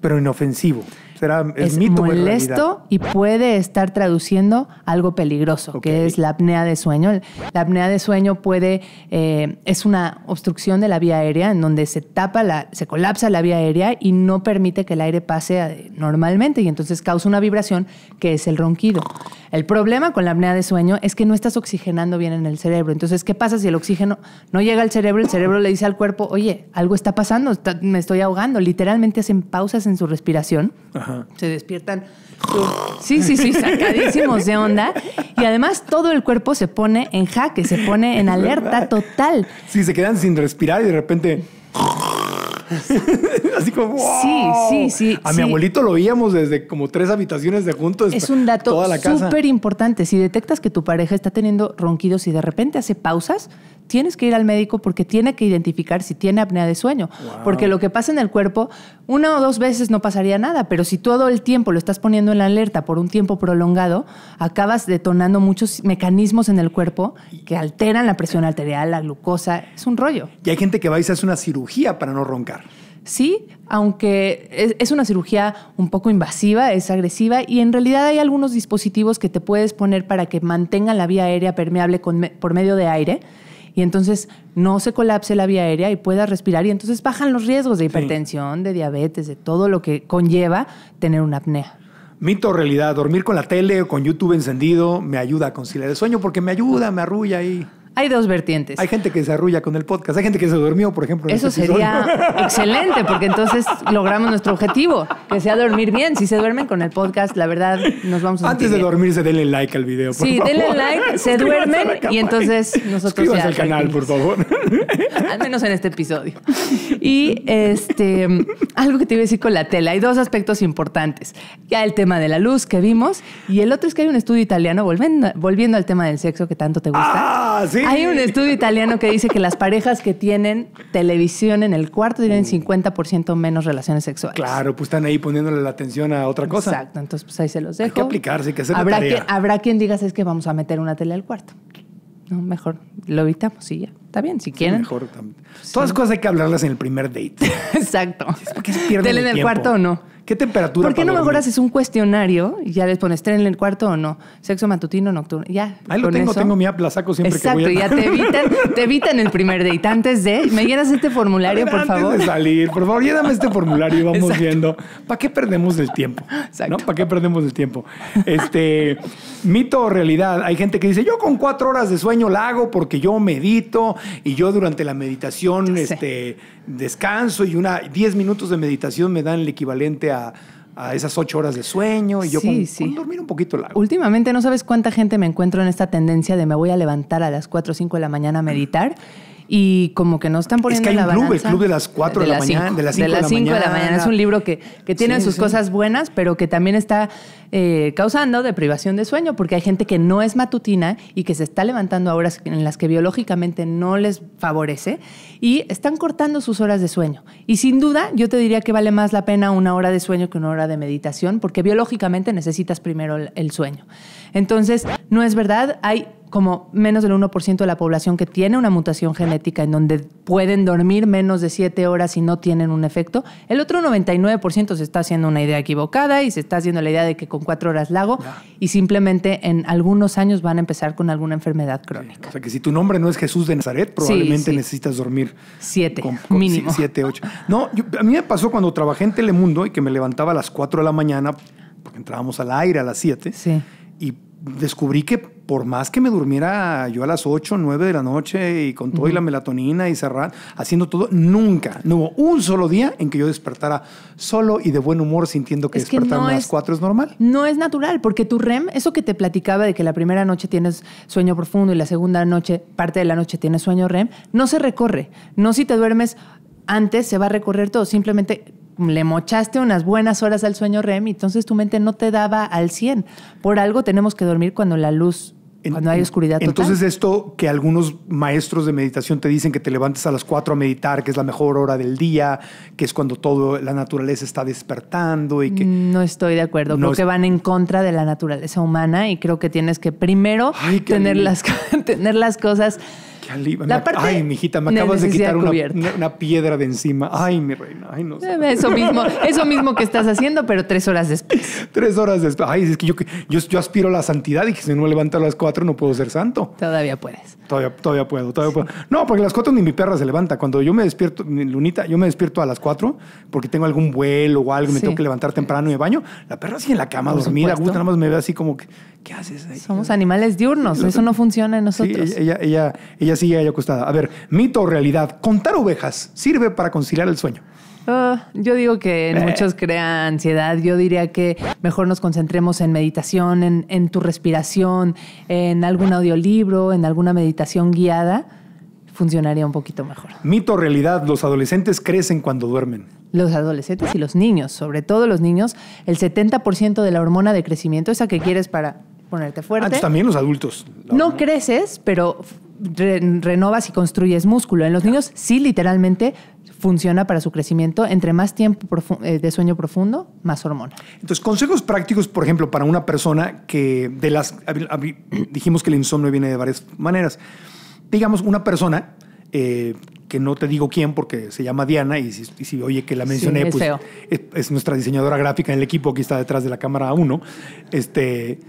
pero inofensivo será es molesto
y puede estar traduciendo algo peligroso, que es la apnea de sueño. La apnea de sueño puede eh, es una obstrucción de la vía aérea en donde se tapa la, se colapsa la vía aérea y no permite que el aire pase eh, normalmente y entonces causa una vibración que es el ronquido. El problema con la apnea de sueño es que no estás oxigenando bien en el cerebro. Entonces, ¿qué pasa si el oxígeno no llega al cerebro? El cerebro le dice al cuerpo, oye, algo está pasando, me estoy ahogando. Literalmente hacen pausas en su respiración. Se
despiertan. Sí, sí, sí, sacadísimos de onda.
Y además todo el cuerpo se pone en jaque, se pone en *laughs* alerta
total. Sí, se quedan sin respirar y de repente. *laughs* Así como. Sí, sí, sí. A mi abuelito lo veíamos desde como tres habitaciones de juntos. Es un dato súper
importante. Si detectas que tu pareja está teniendo ronquidos y de repente hace pausas, tienes que ir al médico porque tiene que identificar si tiene apnea de sueño. Porque lo que pasa en el cuerpo, una o dos veces no pasaría nada, pero si todo el tiempo lo estás poniendo en la alerta por un tiempo prolongado, acabas detonando muchos mecanismos en el cuerpo que alteran la presión arterial, la glucosa. Es un rollo.
Y hay gente que va y se hace una cirugía para no roncar.
Sí, aunque es, una cirugía un poco invasiva, es agresiva y en realidad hay algunos dispositivos que te puedes poner para que mantengan la vía aérea permeable por medio de aire y entonces no se colapse la vía aérea y pueda respirar y entonces bajan los riesgos de hipertensión, de diabetes, de todo lo que conlleva tener una apnea.
Mito realidad, dormir con la tele o con YouTube encendido me ayuda a conciliar el sueño porque me ayuda, me arrulla ahí. Y... Hay dos vertientes. Hay gente que se arrulla con el podcast, hay gente que se durmió, por ejemplo. En Eso este sería
excelente,
porque entonces logramos nuestro objetivo, que sea dormir
bien. Si se duermen con el podcast, la verdad, nos vamos a Antes de dormirse,
denle like al video, por favor. sí, denle like, se duermen y entonces nosotros ya al canal, por favor.
al menos en este episodio. Y este, algo que te iba a decir con la tela, hay dos aspectos importantes. Ya el tema de la luz que vimos y el otro es que hay un estudio italiano, volviendo, volviendo al tema del sexo que tanto
te gusta. Ah, sí hay un estudio
italiano que dice que las parejas que tienen televisión en el cuarto tienen 50% mm. menos relaciones sexuales.
Claro, pues están ahí poniéndole la atención a otra cosa. Exacto, entonces pues ahí se
los dejo. Hay que aplicarse, hay que hacer habrá habrá quien diga, es que vamos a meter una tele al cuarto. No, mejor lo evitamos y ya. Está bien, si quieren.
Pues, Todas las cosas hay que hablarlas en el primer date. *laughs* Exacto. ¿Por se Tele en el cuarto o no. ¿Qué temperatura? ¿Por qué no mejoras?
Es un cuestionario y ya les pones tren en el cuarto o no? Sexo matutino, nocturno. Ya. Ahí lo tengo, tengo mi
app, la saco siempre que voy a... ya *laughs*
te evitan, el primer date. Antes de, me llenas este
formulario, por favor. salir, por favor, lléname este formulario y vamos viendo. ¿Para qué perdemos el tiempo? ¿No? ¿Para qué perdemos el tiempo? Este, mito o realidad. Hay gente que dice, yo con cuatro horas de sueño la hago porque yo medito y yo durante la meditación, este descanso y una 10 minutos de meditación me dan el equivalente a, esas 8 horas de sueño y yo con, dormir un poquito largo.
Últimamente no sabes cuánta gente me encuentro en esta tendencia de me voy a levantar a las 4 o 5 de la mañana a meditar y como que no están poniendo es que hay un club, el club de las 4 de, la mañana, de las 5 de, la mañana. Es un libro que, tiene sus cosas buenas, pero que también está eh, causando deprivación de sueño, porque hay gente que no es matutina y que se está levantando a horas en las que biológicamente no les favorece y están cortando sus horas de sueño. Y sin duda, yo te diría que vale más la pena una hora de sueño que una hora de meditación, porque biológicamente necesitas primero el sueño. Entonces, no es verdad, hay como menos del 1% de la población que tiene una mutación genética en donde pueden dormir menos de 7 horas y no tienen un efecto. El otro 99% se está haciendo una idea equivocada y se está haciendo la idea de que con 4 horas la hago y simplemente en algunos años van a empezar con alguna enfermedad
crónica. o sea que si tu nombre no es Jesús de Nazaret, probablemente necesitas dormir 7, mínimo. 7, 8. No, a mí me pasó cuando trabajé en Telemundo y que me levantaba a las 4 de la mañana porque entrábamos al aire a las 7. Sí. Y descubrí que por más que me durmiera yo a las 8, 9 de la noche y con todo y la melatonina y cerrar, haciendo todo, nunca, no hubo un solo día en que yo despertara solo y de buen humor sintiendo que, es a las 4 es normal.
No es natural, porque tu REM, eso que te platicaba de que la primera noche tienes sueño profundo y la segunda noche, parte de la noche tienes sueño REM, no se recorre. No si te duermes antes se va a recorrer todo, simplemente le mochaste unas buenas horas al sueño REM y entonces tu mente no te daba al 100. Por algo tenemos que dormir cuando la luz cuando hay oscuridad Entonces
esto que algunos maestros de meditación te dicen que te levantes a las 4 a meditar, que es la mejor hora del día, que es cuando toda la naturaleza está despertando y que... Mm, no estoy de acuerdo, creo que
van en contra de la naturaleza humana y creo que tienes que primero tener, *laughs* tener las cosas
Ay, mijita, me acabas de quitar una, piedra de encima. Ay, mi reina. Ay, no sé.
Eh, eso mismo, eso mismo que estás haciendo, pero tres horas
después. *laughs* tres horas después. Ay, es que yo, aspiro a la santidad y que si no me levanto a las cuatro no puedo ser santo. Todavía puedes. Todavía, puedo, todavía puedo. No, porque a las cuatro ni mi perra se levanta. Cuando yo me despierto, Lunita, yo me despierto a las cuatro porque tengo algún vuelo o algo, me tengo que levantar temprano y me baño. La perra sigue en la cama dormida, gusta, nada más me ve así como que
¿qué haces ahí? Somos animales diurnos, eso no
funciona en nosotros. ella, ella, ella sigue ahí acostada. A ver, mito o realidad, contar ovejas sirve para conciliar el sueño.
Ah, yo digo que eh. muchos crean ansiedad. Yo diría que mejor nos concentremos en meditación, en, tu respiración, en algún audiolibro, en alguna meditación guiada. Funcionaría un poquito mejor.
Mito o realidad, los adolescentes crecen cuando duermen.
Los adolescentes y los niños, sobre todo los niños, el 70% de la hormona de crecimiento, esa que quieres para ponerte
ah, fuerte. Antes también los adultos.
No, creces, pero renovas y construyes músculo. En los niños sí literalmente funciona para su crecimiento. Entre más tiempo eh, de sueño profundo, más hormona.
Entonces, consejos prácticos, por ejemplo, para una persona que de las... Dijimos que el insomnio viene de varias maneras. Digamos, una persona... Eh, que no te digo quién porque se llama Diana y si, oye que la mencioné, es pues es, es, nuestra diseñadora gráfica en el equipo que está detrás de la cámara 1. Este,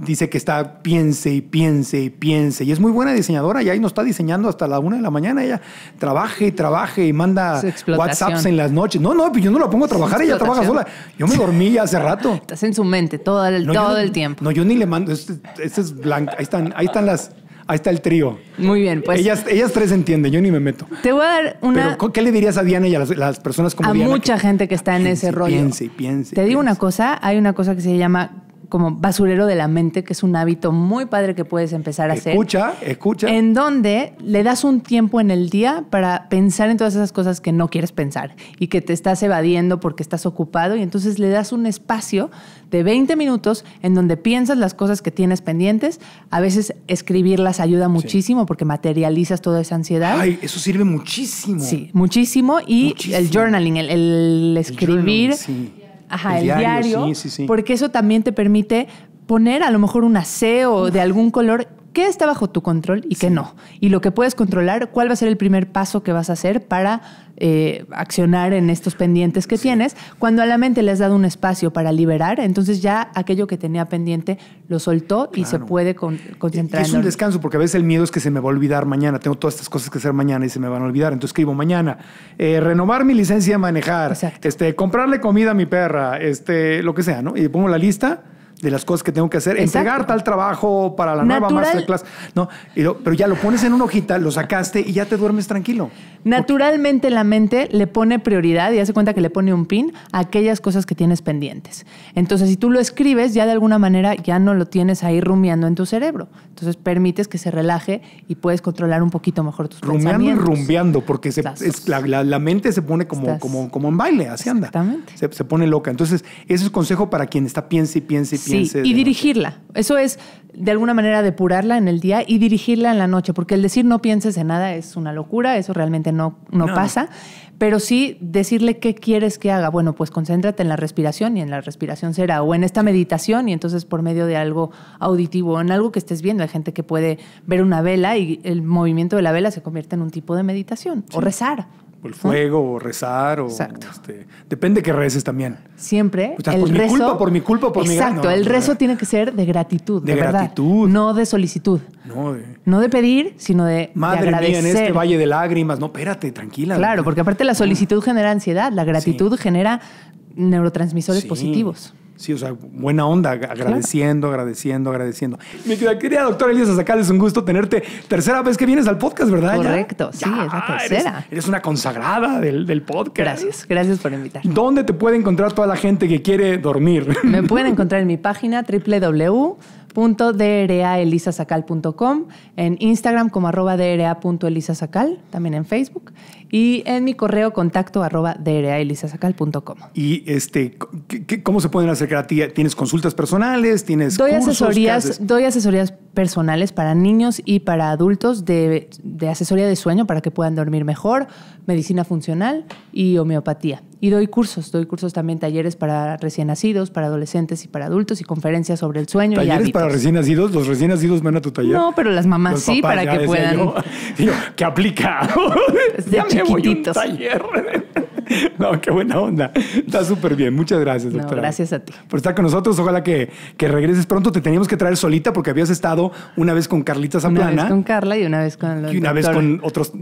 dice que está piense y piense y piense. Y es muy buena diseñadora y ahí no está diseñando hasta la una de la mañana. Ella trabaje y trabaje y manda WhatsApps en las noches. No, no, pues yo no la pongo a trabajar, ella trabaja sola. Yo me dormí hace rato. *laughs*
Estás en su mente todo el, todo el tiempo.
No, yo ni le mando. Este, este es blanco. Ahí están, ahí están las. Ahí está el trío.
Muy bien, pues. Ellas,
ellas tres entienden, yo ni me meto.
Te voy a dar una.
Pero, ¿Qué le dirías a Diana y a las, personas como A mucha
gente que está en ese rollo. Piense, piense. Te digo una cosa: hay una cosa que se llama como basurero de la mente, que es un hábito muy padre que puedes empezar a hacer. Escucha, escucha. En donde le das un tiempo en el día para pensar en todas esas cosas que no quieres pensar y que te estás evadiendo porque estás ocupado y entonces le das un espacio de 20 minutos en donde piensas las cosas que tienes pendientes. A veces escribirlas ayuda muchísimo porque materializas toda esa ansiedad. Ay,
eso sirve muchísimo. Sí,
muchísimo. Y el journaling, el, escribir.
Ajá, el, diario, porque
eso también te permite poner a lo mejor un aseo de algún color qué está bajo tu control y qué no. Y lo que puedes controlar, cuál va a ser el primer paso que vas a hacer para eh, accionar en estos pendientes que tienes. Cuando a la mente le has dado un espacio para liberar, entonces ya aquello que tenía pendiente lo soltó y se puede concentrar. es un
descanso, porque a veces el miedo es que se me va a olvidar mañana. Tengo todas estas cosas que hacer mañana y se me van a olvidar. Entonces escribo mañana. Eh, renovar mi licencia de manejar. Este, comprarle comida a mi perra. Este, lo que sea, ¿no? Y pongo la lista de las cosas que tengo que hacer, entregar tal trabajo para la nueva masterclass, ¿no? pero ya lo pones en una hojita, lo sacaste y ya te duermes tranquilo.
Naturalmente la mente le pone prioridad y hace cuenta que le pone un pin a aquellas cosas que tienes pendientes. Entonces, si tú lo escribes, ya de alguna manera ya no lo tienes ahí rumiando en tu cerebro. Entonces, permites que se relaje y puedes controlar un poquito mejor tus Rumiando y
rumbeando, porque se, la, mente se pone como, en baile, así anda. Exactamente. Se, pone loca. Entonces, ese es consejo para quien está piensa y piensa y piense Sí, y
dirigirla. Eso es, de alguna manera, depurarla en el día y dirigirla en la noche, porque el decir no pienses en nada es una locura, eso realmente no, no, pasa, pero sí decirle qué quieres que haga. Bueno, pues concéntrate en la respiración y en la respiración será, o en esta meditación y entonces por medio de algo auditivo, o en algo que estés viendo. Hay gente que puede ver una vela y el movimiento de la vela se convierte en un tipo de meditación, o rezar
el fuego, o rezar, o Este, depende que reces también.
Siempre. por mi culpa, por mi
culpa, por exacto, Exacto, el rezo
tiene que ser de gratitud. De, gratitud. Verdad, no de solicitud. No de, no de pedir, sino de. Madre mía, en este valle
de lágrimas. No, espérate, tranquila. Claro,
porque aparte la solicitud genera ansiedad, la gratitud genera neurotransmisores positivos.
Sí, o sea, buena onda, agradeciendo, agradeciendo, agradeciendo. Mi querida doctora Elisa Sacal, es un gusto tenerte. Tercera vez que vienes al podcast, ¿verdad? Correcto, sí, es la tercera. Eres, una consagrada del, podcast. Gracias, gracias por invitar. ¿Dónde te puede encontrar toda la gente que quiere dormir? Me *laughs*
pueden encontrar en mi página www en Instagram como arroba Elisasacal, también en Facebook, y en mi correo contacto arroba com
Y este, ¿cómo se pueden hacer a ¿Tienes consultas personales? ¿Tienes doy asesorías,
doy asesorías personales para niños y para adultos de, asesoría de sueño para que puedan dormir mejor, medicina funcional y homeopatía. Y doy cursos, doy cursos también, talleres para recién nacidos, para adolescentes y para adultos y conferencias sobre el sueño. ¿Talleres y para recién
nacidos? ¿Los recién nacidos van a tu taller? No,
pero las mamás sí, para que puedan.
*laughs* qué aplica.
*laughs* *laughs* chiquititos.
Voy *laughs* *laughs* No, qué buena onda. Está súper bien. Muchas gracias, doctora. gracias a ti. Por estar con nosotros. Ojalá que, que, regreses pronto. Te teníamos que traer solita porque habías estado una vez con Carlita Zaplana. Una vez con
Carla y una vez con los Y una vez con
otros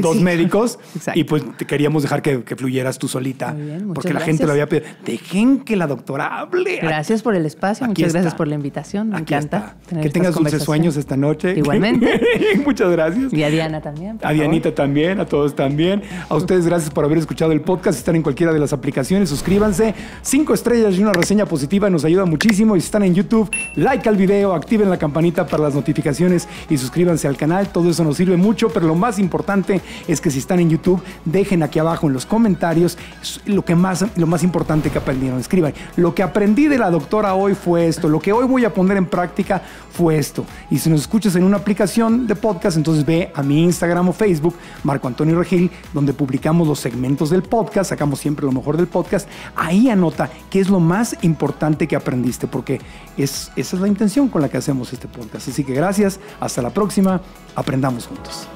dos médicos. *laughs* Y pues te queríamos dejar que, fluyeras tú solita. porque la gente lo había pedido. Dejen que la doctora hable.
Gracias por el espacio. muchas gracias por la invitación. Me encanta. que tengas dulces sueños
esta noche. Igualmente. *laughs* muchas gracias. Y a
Diana también. A Dianita
también. A todos también. A ustedes gracias por haber escuchado el podcast, están en cualquiera de las aplicaciones, suscríbanse. Cinco estrellas y una reseña positiva nos ayuda muchísimo. Y si están en YouTube, like al video, activen la campanita para las notificaciones y suscríbanse al canal. Todo eso nos sirve mucho, pero lo más importante es que si están en YouTube, dejen aquí abajo en los comentarios lo, que más, lo más importante que aprendieron. Escriban, lo que aprendí de la doctora hoy fue esto, lo que hoy voy a poner en práctica fue esto. Y si nos escuchas en una aplicación de podcast, entonces ve a mi Instagram o Facebook, Marco Antonio Regil, donde publicamos los segmentos del podcast podcast, sacamos siempre lo mejor del podcast, ahí anota qué es lo más importante que aprendiste, porque es, esa es la intención con la que hacemos este podcast. Así que gracias, hasta la próxima, aprendamos juntos.